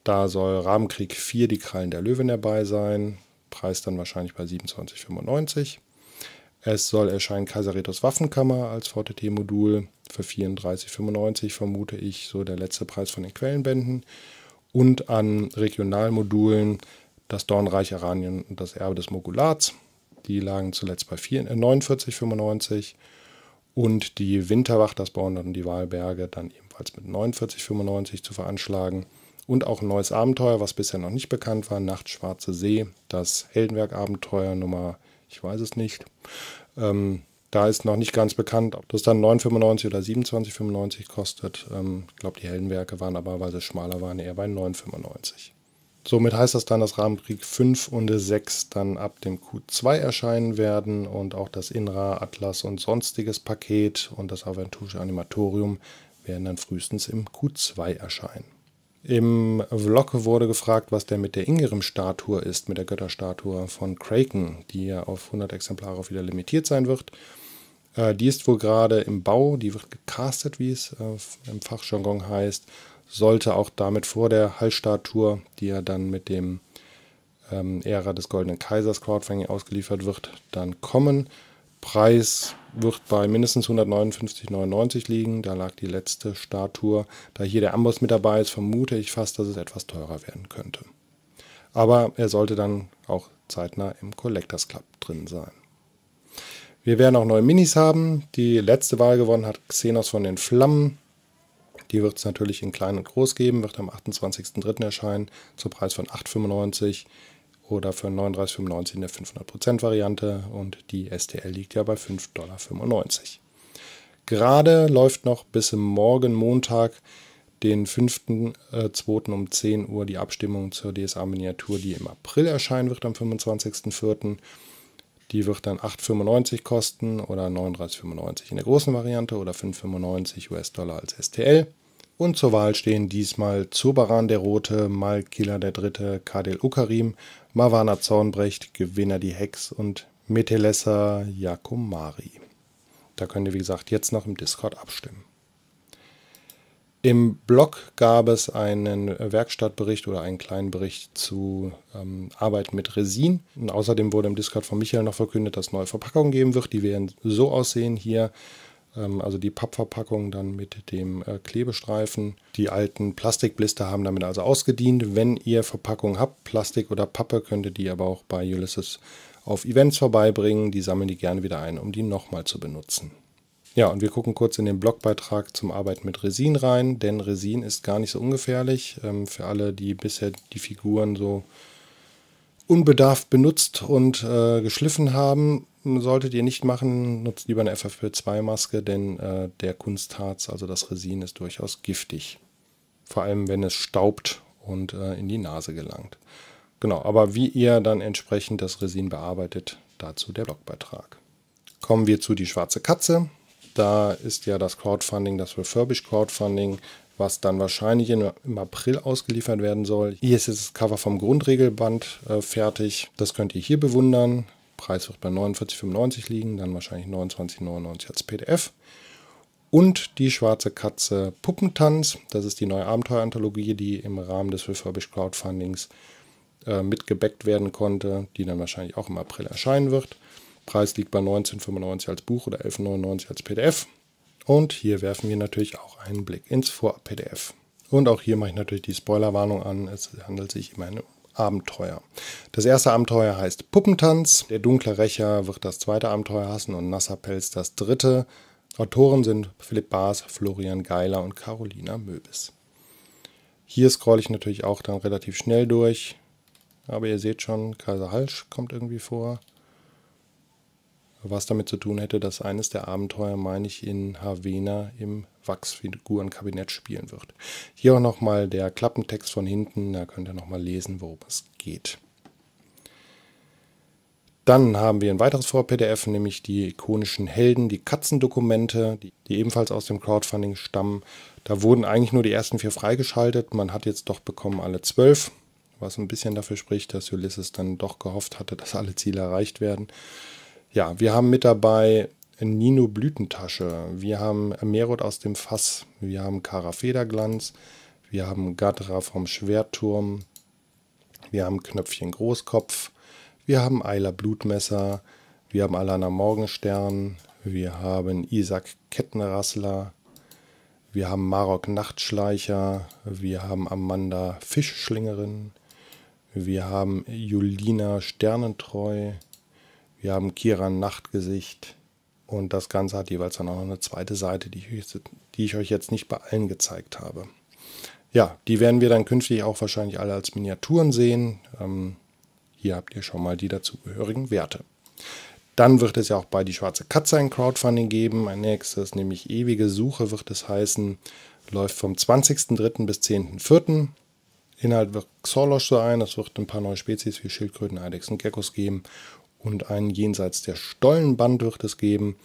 Da soll Rahmenkrieg 4, die Krallen der Löwen dabei sein. Preis dann wahrscheinlich bei 27,95. Es soll erscheinen Kaiseretos Waffenkammer als VTT-Modul für 34,95, vermute ich, so der letzte Preis von den Quellenbänden. Und an Regionalmodulen das Dornreich Aranien und das Erbe des Mogulats. Die lagen zuletzt bei 49,95 und die Winterwacht, das bauen und die Wahlberge, dann ebenfalls mit 49,95 zu veranschlagen. Und auch ein neues Abenteuer, was bisher noch nicht bekannt war, Nachtschwarze See, das Heldenwerk-Abenteuer Nummer, ich weiß es nicht. Ähm, da ist noch nicht ganz bekannt, ob das dann 9,95 oder 27,95 kostet. Ähm, ich glaube, die Heldenwerke waren aber, weil sie schmaler waren, eher bei 9,95. Somit heißt das dann, dass Rahmenkrieg 5 und 6 dann ab dem Q2 erscheinen werden und auch das Inra, Atlas und sonstiges Paket und das Aventurische Animatorium werden dann frühestens im Q2 erscheinen. Im Vlog wurde gefragt, was der mit der Ingerim-Statue ist, mit der Götterstatue von Kraken, die ja auf 100 Exemplare wieder limitiert sein wird. Äh, die ist wohl gerade im Bau, die wird gecastet, wie es äh, im Fachjargon heißt sollte auch damit vor der Hallstatt-Tour, die ja dann mit dem ähm, Ära des Goldenen Kaisers Crowdfunding ausgeliefert wird, dann kommen. Preis wird bei mindestens 159,99 liegen. Da lag die letzte Statue. Da hier der Amboss mit dabei ist, vermute ich fast, dass es etwas teurer werden könnte. Aber er sollte dann auch zeitnah im Collectors Club drin sein. Wir werden auch neue Minis haben. Die letzte Wahl gewonnen hat Xenos von den Flammen. Die wird es natürlich in klein und groß geben, wird am 28.03. erscheinen, zum Preis von 8,95 oder für 39,95 in der 500%-Variante und die STL liegt ja bei 5,95 Dollar. Gerade läuft noch bis morgen Montag, den 5.2. Äh, um 10 Uhr, die Abstimmung zur DSA-Miniatur, die im April erscheinen wird, am 25.04. Die wird dann 8,95 kosten oder 39,95 in der großen Variante oder 5,95 US-Dollar als STL. Und zur Wahl stehen diesmal Zobaran der Rote, Malkila der Dritte, Kadel Ukarim, Mavana Zornbrecht, Gewinner die Hex und Metelessa Yakumari. Da könnt ihr, wie gesagt, jetzt noch im Discord abstimmen. Im Blog gab es einen Werkstattbericht oder einen kleinen Bericht zu ähm, Arbeit mit Resin. Und außerdem wurde im Discord von Michael noch verkündet, dass es neue Verpackungen geben wird. Die werden so aussehen hier. Ähm, also die Pappverpackung dann mit dem äh, Klebestreifen. Die alten Plastikblister haben damit also ausgedient. Wenn ihr Verpackungen habt, Plastik oder Pappe, könnt ihr die aber auch bei Ulysses auf Events vorbeibringen. Die sammeln die gerne wieder ein, um die nochmal zu benutzen. Ja, und wir gucken kurz in den Blogbeitrag zum Arbeiten mit Resin rein, denn Resin ist gar nicht so ungefährlich. Ähm, für alle, die bisher die Figuren so unbedarft benutzt und äh, geschliffen haben, solltet ihr nicht machen. Nutzt lieber eine FFP2-Maske, denn äh, der Kunstharz, also das Resin, ist durchaus giftig. Vor allem, wenn es staubt und äh, in die Nase gelangt. Genau, aber wie ihr dann entsprechend das Resin bearbeitet, dazu der Blogbeitrag. Kommen wir zu die schwarze Katze. Da ist ja das Crowdfunding, das Refurbished Crowdfunding, was dann wahrscheinlich im April ausgeliefert werden soll. Hier ist jetzt das Cover vom Grundregelband äh, fertig. Das könnt ihr hier bewundern. Preis wird bei 49,95 liegen, dann wahrscheinlich 29,99 als PDF. Und die schwarze Katze Puppentanz, das ist die neue Abenteueranthologie, die im Rahmen des Refurbished Crowdfundings äh, mitgebackt werden konnte, die dann wahrscheinlich auch im April erscheinen wird. Preis liegt bei 19,95 als Buch oder 11,99 als PDF. Und hier werfen wir natürlich auch einen Blick ins Vor-PDF. Und auch hier mache ich natürlich die Spoilerwarnung an. Es handelt sich um ein Abenteuer. Das erste Abenteuer heißt Puppentanz. Der dunkle Rächer wird das zweite Abenteuer hassen und Nasser Pelz das dritte. Autoren sind Philipp Baas, Florian Geiler und Carolina Möbis. Hier scrolle ich natürlich auch dann relativ schnell durch. Aber ihr seht schon, Kaiser Halsch kommt irgendwie vor was damit zu tun hätte, dass eines der Abenteuer, meine ich, in Havena im Wachsfigurenkabinett spielen wird. Hier auch nochmal der Klappentext von hinten, da könnt ihr nochmal lesen, worum es geht. Dann haben wir ein weiteres Vor-PDF, nämlich die ikonischen Helden, die Katzendokumente, die, die ebenfalls aus dem Crowdfunding stammen. Da wurden eigentlich nur die ersten vier freigeschaltet. Man hat jetzt doch bekommen alle zwölf, was ein bisschen dafür spricht, dass Ulysses dann doch gehofft hatte, dass alle Ziele erreicht werden. Ja, wir haben mit dabei Nino Blütentasche, wir haben Merod aus dem Fass, wir haben Kara Federglanz, wir haben Gadra vom Schwertturm, wir haben Knöpfchen Großkopf, wir haben Eiler Blutmesser, wir haben Alana Morgenstern, wir haben Isaac Kettenrassler, wir haben Marok Nachtschleicher, wir haben Amanda Fischschlingerin, wir haben Julina Sternentreu, wir haben Kiran Nachtgesicht und das Ganze hat jeweils dann auch noch eine zweite Seite, die ich, die ich euch jetzt nicht bei allen gezeigt habe. Ja, die werden wir dann künftig auch wahrscheinlich alle als Miniaturen sehen. Ähm, hier habt ihr schon mal die dazugehörigen Werte. Dann wird es ja auch bei Die Schwarze Katze ein Crowdfunding geben. Ein nächstes, nämlich Ewige Suche wird es heißen. Läuft vom 20.03. bis 10.04. Inhalt wird Xorlosch sein. Es wird ein paar neue Spezies wie Schildkröten, Eidechsen, Geckos geben und ein Jenseits der Stollenband wird es geben.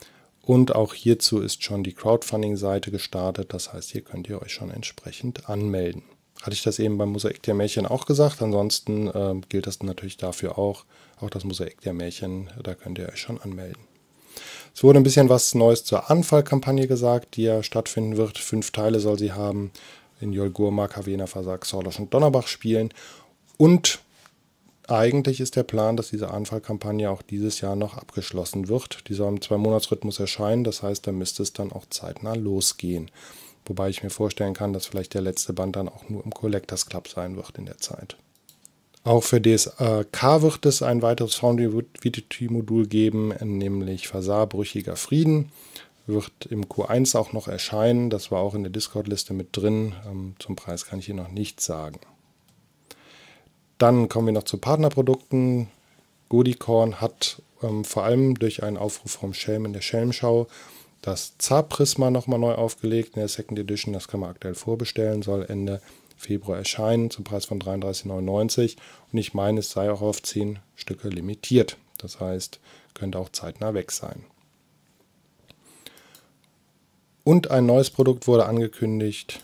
Und auch hierzu ist schon die Crowdfunding-Seite gestartet. Das heißt, hier könnt ihr euch schon entsprechend anmelden. Hatte ich das eben beim Mosaik der Märchen auch gesagt. Ansonsten äh, gilt das natürlich dafür auch. Auch das Mosaik der Märchen, da könnt ihr euch schon anmelden. Es wurde ein bisschen was Neues zur Anfallkampagne gesagt, die ja stattfinden wird. Fünf Teile soll sie haben. In Jolgur, Markavena, Versag, Sorlosch und Donnerbach spielen. Und eigentlich ist der Plan, dass diese Anfallkampagne auch dieses Jahr noch abgeschlossen wird. Die soll im Zwei-Monats-Rhythmus erscheinen, das heißt, da müsste es dann auch zeitnah losgehen. Wobei ich mir vorstellen kann, dass vielleicht der letzte Band dann auch nur im Collectors Club sein wird in der Zeit. Auch für DSK wird es ein weiteres Foundry-VTT-Modul geben, nämlich Fasar Brüchiger Frieden. Wird im Q1 auch noch erscheinen. Das war auch in der Discord-Liste mit drin. Ähm, zum Preis kann ich hier noch nichts sagen. Dann kommen wir noch zu Partnerprodukten. Godicorn hat ähm, vor allem durch einen Aufruf vom Schelm in der Schelmschau das zar nochmal neu aufgelegt in der Second Edition. Das kann man aktuell vorbestellen, soll Ende Februar erscheinen zum Preis von 33,99. Und ich meine, es sei auch auf 10 Stücke limitiert. Das heißt, könnte auch zeitnah weg sein. Und ein neues Produkt wurde angekündigt,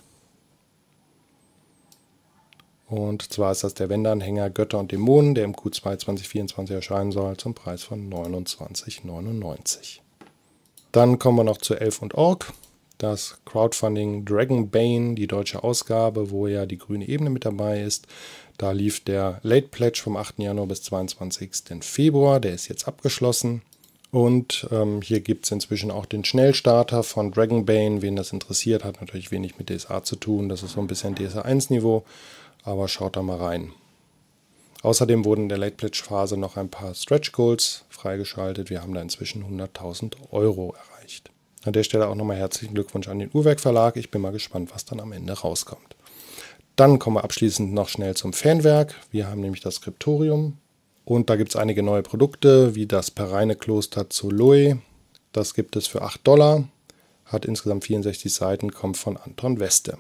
und zwar ist das der Wendeanhänger Götter und Dämonen, der im Q2 2024 erscheinen soll, zum Preis von 29,99. Dann kommen wir noch zu Elf und Org. Das Crowdfunding Dragonbane, die deutsche Ausgabe, wo ja die grüne Ebene mit dabei ist. Da lief der Late Pledge vom 8. Januar bis 22. Februar. Der ist jetzt abgeschlossen. Und ähm, hier gibt es inzwischen auch den Schnellstarter von Dragonbane. Wen das interessiert, hat natürlich wenig mit DSA zu tun. Das ist so ein bisschen DSA 1-Niveau aber schaut da mal rein. Außerdem wurden in der Late Pledge Phase noch ein paar Stretch Goals freigeschaltet. Wir haben da inzwischen 100.000 Euro erreicht. An der Stelle auch nochmal herzlichen Glückwunsch an den Uhrwerk Verlag. Ich bin mal gespannt, was dann am Ende rauskommt. Dann kommen wir abschließend noch schnell zum Fanwerk. Wir haben nämlich das Skriptorium und da gibt es einige neue Produkte, wie das Pereine Kloster zu Loe. Das gibt es für 8 Dollar, hat insgesamt 64 Seiten, kommt von Anton Weste.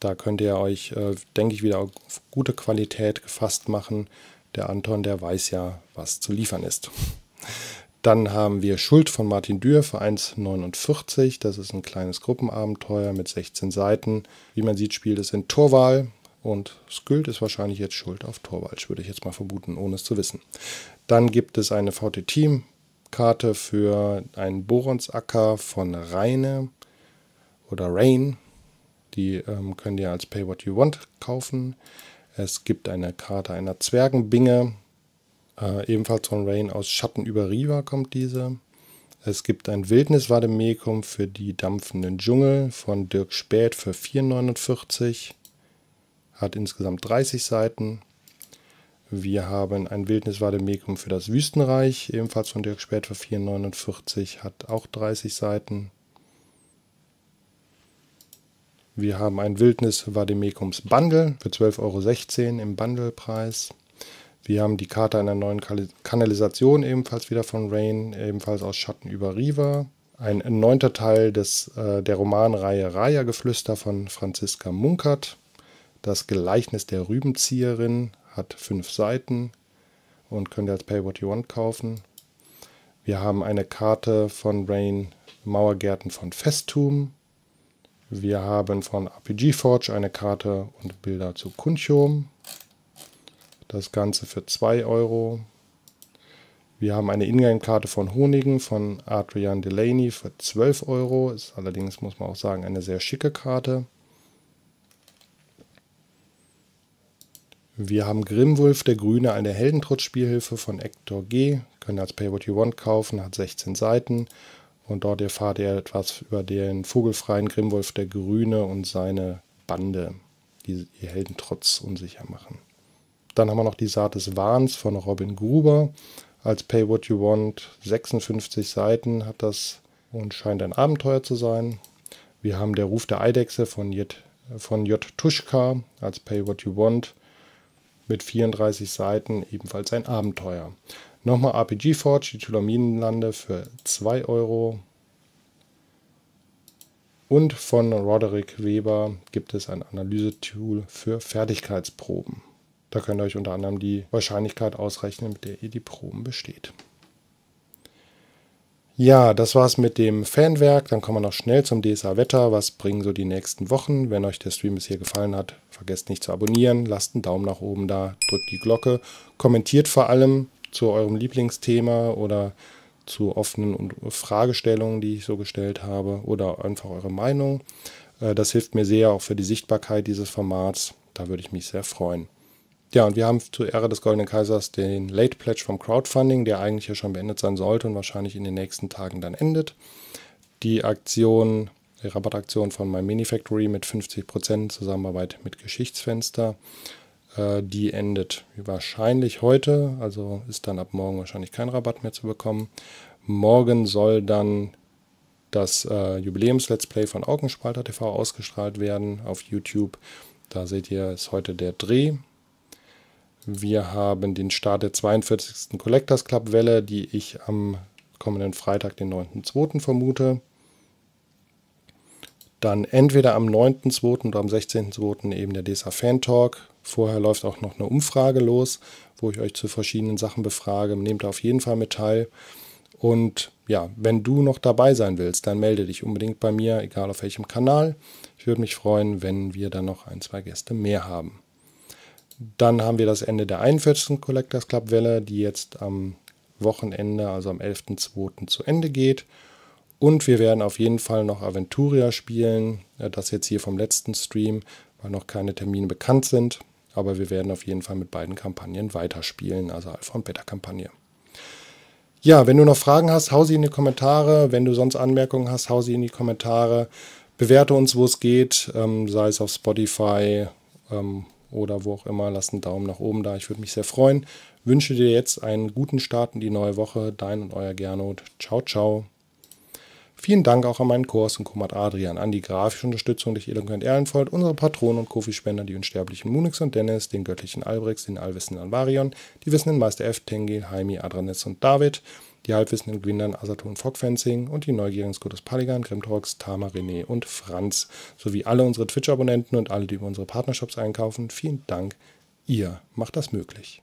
Da könnt ihr euch, äh, denke ich, wieder auf gute Qualität gefasst machen. Der Anton, der weiß ja, was zu liefern ist. Dann haben wir Schuld von Martin Dürr für 1,49. Das ist ein kleines Gruppenabenteuer mit 16 Seiten. Wie man sieht, spielt es in Torwal. Und Skuld ist wahrscheinlich jetzt Schuld auf Torwalsch, würde ich jetzt mal vermuten, ohne es zu wissen. Dann gibt es eine VT-Team-Karte für einen Boronsacker von Reine oder Rain. Die ähm, könnt ihr als Pay What You Want kaufen. Es gibt eine Karte einer Zwergenbinge. Äh, ebenfalls von Rain aus Schatten über Riva kommt diese. Es gibt ein Wildnisvademekum für die dampfenden Dschungel von Dirk Späth für 4,49. Hat insgesamt 30 Seiten. Wir haben ein Wildnisvademekum für das Wüstenreich, ebenfalls von Dirk Späth für 4,49, hat auch 30 Seiten. Wir haben ein Wildnis Vademekums Bundle für 12,16 Euro im Bundlepreis. Wir haben die Karte einer neuen Kanalisation ebenfalls wieder von Rain, ebenfalls aus Schatten über Riva. Ein neunter Teil des, äh, der Romanreihe Raya Geflüster von Franziska Munkert. Das Gleichnis der Rübenzieherin hat fünf Seiten und könnt ihr als Pay What You Want kaufen. Wir haben eine Karte von Rain Mauergärten von Festum wir haben von RPG Forge eine Karte und Bilder zu Kunchum. Das Ganze für 2 Euro. Wir haben eine Ingame-Karte von Honigen von Adrian Delaney für 12 Euro. Ist allerdings, muss man auch sagen, eine sehr schicke Karte. Wir haben Grimwolf, der Grüne, eine Heldentrutzspielhilfe von Hector G. Können als Pay What You Want kaufen, hat 16 Seiten. Und dort erfahrt ihr etwas über den vogelfreien Grimwolf der Grüne und seine Bande, die ihr Helden trotz unsicher machen. Dann haben wir noch die Saat des Wahns von Robin Gruber. Als Pay What You Want 56 Seiten hat das und scheint ein Abenteuer zu sein. Wir haben Der Ruf der Eidechse von J. Von J. Tuschka als Pay What You Want mit 34 Seiten ebenfalls ein Abenteuer. Nochmal RPG Forge, die Tulaminenlande für 2 Euro. Und von Roderick Weber gibt es ein Analyse-Tool für Fertigkeitsproben. Da könnt ihr euch unter anderem die Wahrscheinlichkeit ausrechnen, mit der ihr die Proben besteht. Ja, das war's mit dem Fanwerk. Dann kommen wir noch schnell zum DSA Wetter. Was bringen so die nächsten Wochen? Wenn euch der Stream bis hier gefallen hat, vergesst nicht zu abonnieren, lasst einen Daumen nach oben da, drückt die Glocke, kommentiert vor allem, zu eurem Lieblingsthema oder zu offenen Fragestellungen, die ich so gestellt habe oder einfach eure Meinung. Äh, das hilft mir sehr auch für die Sichtbarkeit dieses Formats. Da würde ich mich sehr freuen. Ja, und wir haben zur Ehre des Goldenen Kaisers den Late Pledge vom Crowdfunding, der eigentlich ja schon beendet sein sollte und wahrscheinlich in den nächsten Tagen dann endet. Die Aktion, die Rabattaktion von My Mini Factory mit 50% Zusammenarbeit mit Geschichtsfenster äh, die endet wahrscheinlich heute, also ist dann ab morgen wahrscheinlich kein Rabatt mehr zu bekommen. Morgen soll dann das äh, Jubiläums-Let's Play von Augenspalter TV ausgestrahlt werden auf YouTube. Da seht ihr, ist heute der Dreh. Wir haben den Start der 42. Collectors Club Welle, die ich am kommenden Freitag, den 9.2. vermute. Dann entweder am 9.2. oder am 16.2. eben der DSA Fan Talk. Vorher läuft auch noch eine Umfrage los, wo ich euch zu verschiedenen Sachen befrage. Nehmt auf jeden Fall mit teil. Und ja, wenn du noch dabei sein willst, dann melde dich unbedingt bei mir, egal auf welchem Kanal. Ich würde mich freuen, wenn wir dann noch ein, zwei Gäste mehr haben. Dann haben wir das Ende der 41. Collectors Club Welle, die jetzt am Wochenende, also am 11.02. zu Ende geht. Und wir werden auf jeden Fall noch Aventuria spielen, äh, das jetzt hier vom letzten Stream, weil noch keine Termine bekannt sind. Aber wir werden auf jeden Fall mit beiden Kampagnen weiterspielen, also Alpha und Beta-Kampagne. Ja, wenn du noch Fragen hast, hau sie in die Kommentare. Wenn du sonst Anmerkungen hast, hau sie in die Kommentare. Bewerte uns, wo es geht, ähm, sei es auf Spotify ähm, oder wo auch immer. Lass einen Daumen nach oben da. Ich würde mich sehr freuen. Wünsche dir jetzt einen guten Start in die neue Woche. Dein und euer Gernot. Ciao, ciao. Vielen Dank auch an meinen Kurs und Komat Adrian, an die grafische Unterstützung durch Eloquent Erlenfold, unsere Patronen und Kofi-Spender, die unsterblichen Munix und Dennis, den göttlichen Albrecht, den allwissenden Alvarion, die wissenden Meister F, Tengil, Haimi, Adranes und David, die halbwissenden Gwindern Asaton Fogfencing und die neugierigen Scotus Paligan, Grimtorx, Tama, René und Franz, sowie alle unsere Twitch-Abonnenten und alle, die über unsere Partnershops einkaufen. Vielen Dank, ihr macht das möglich.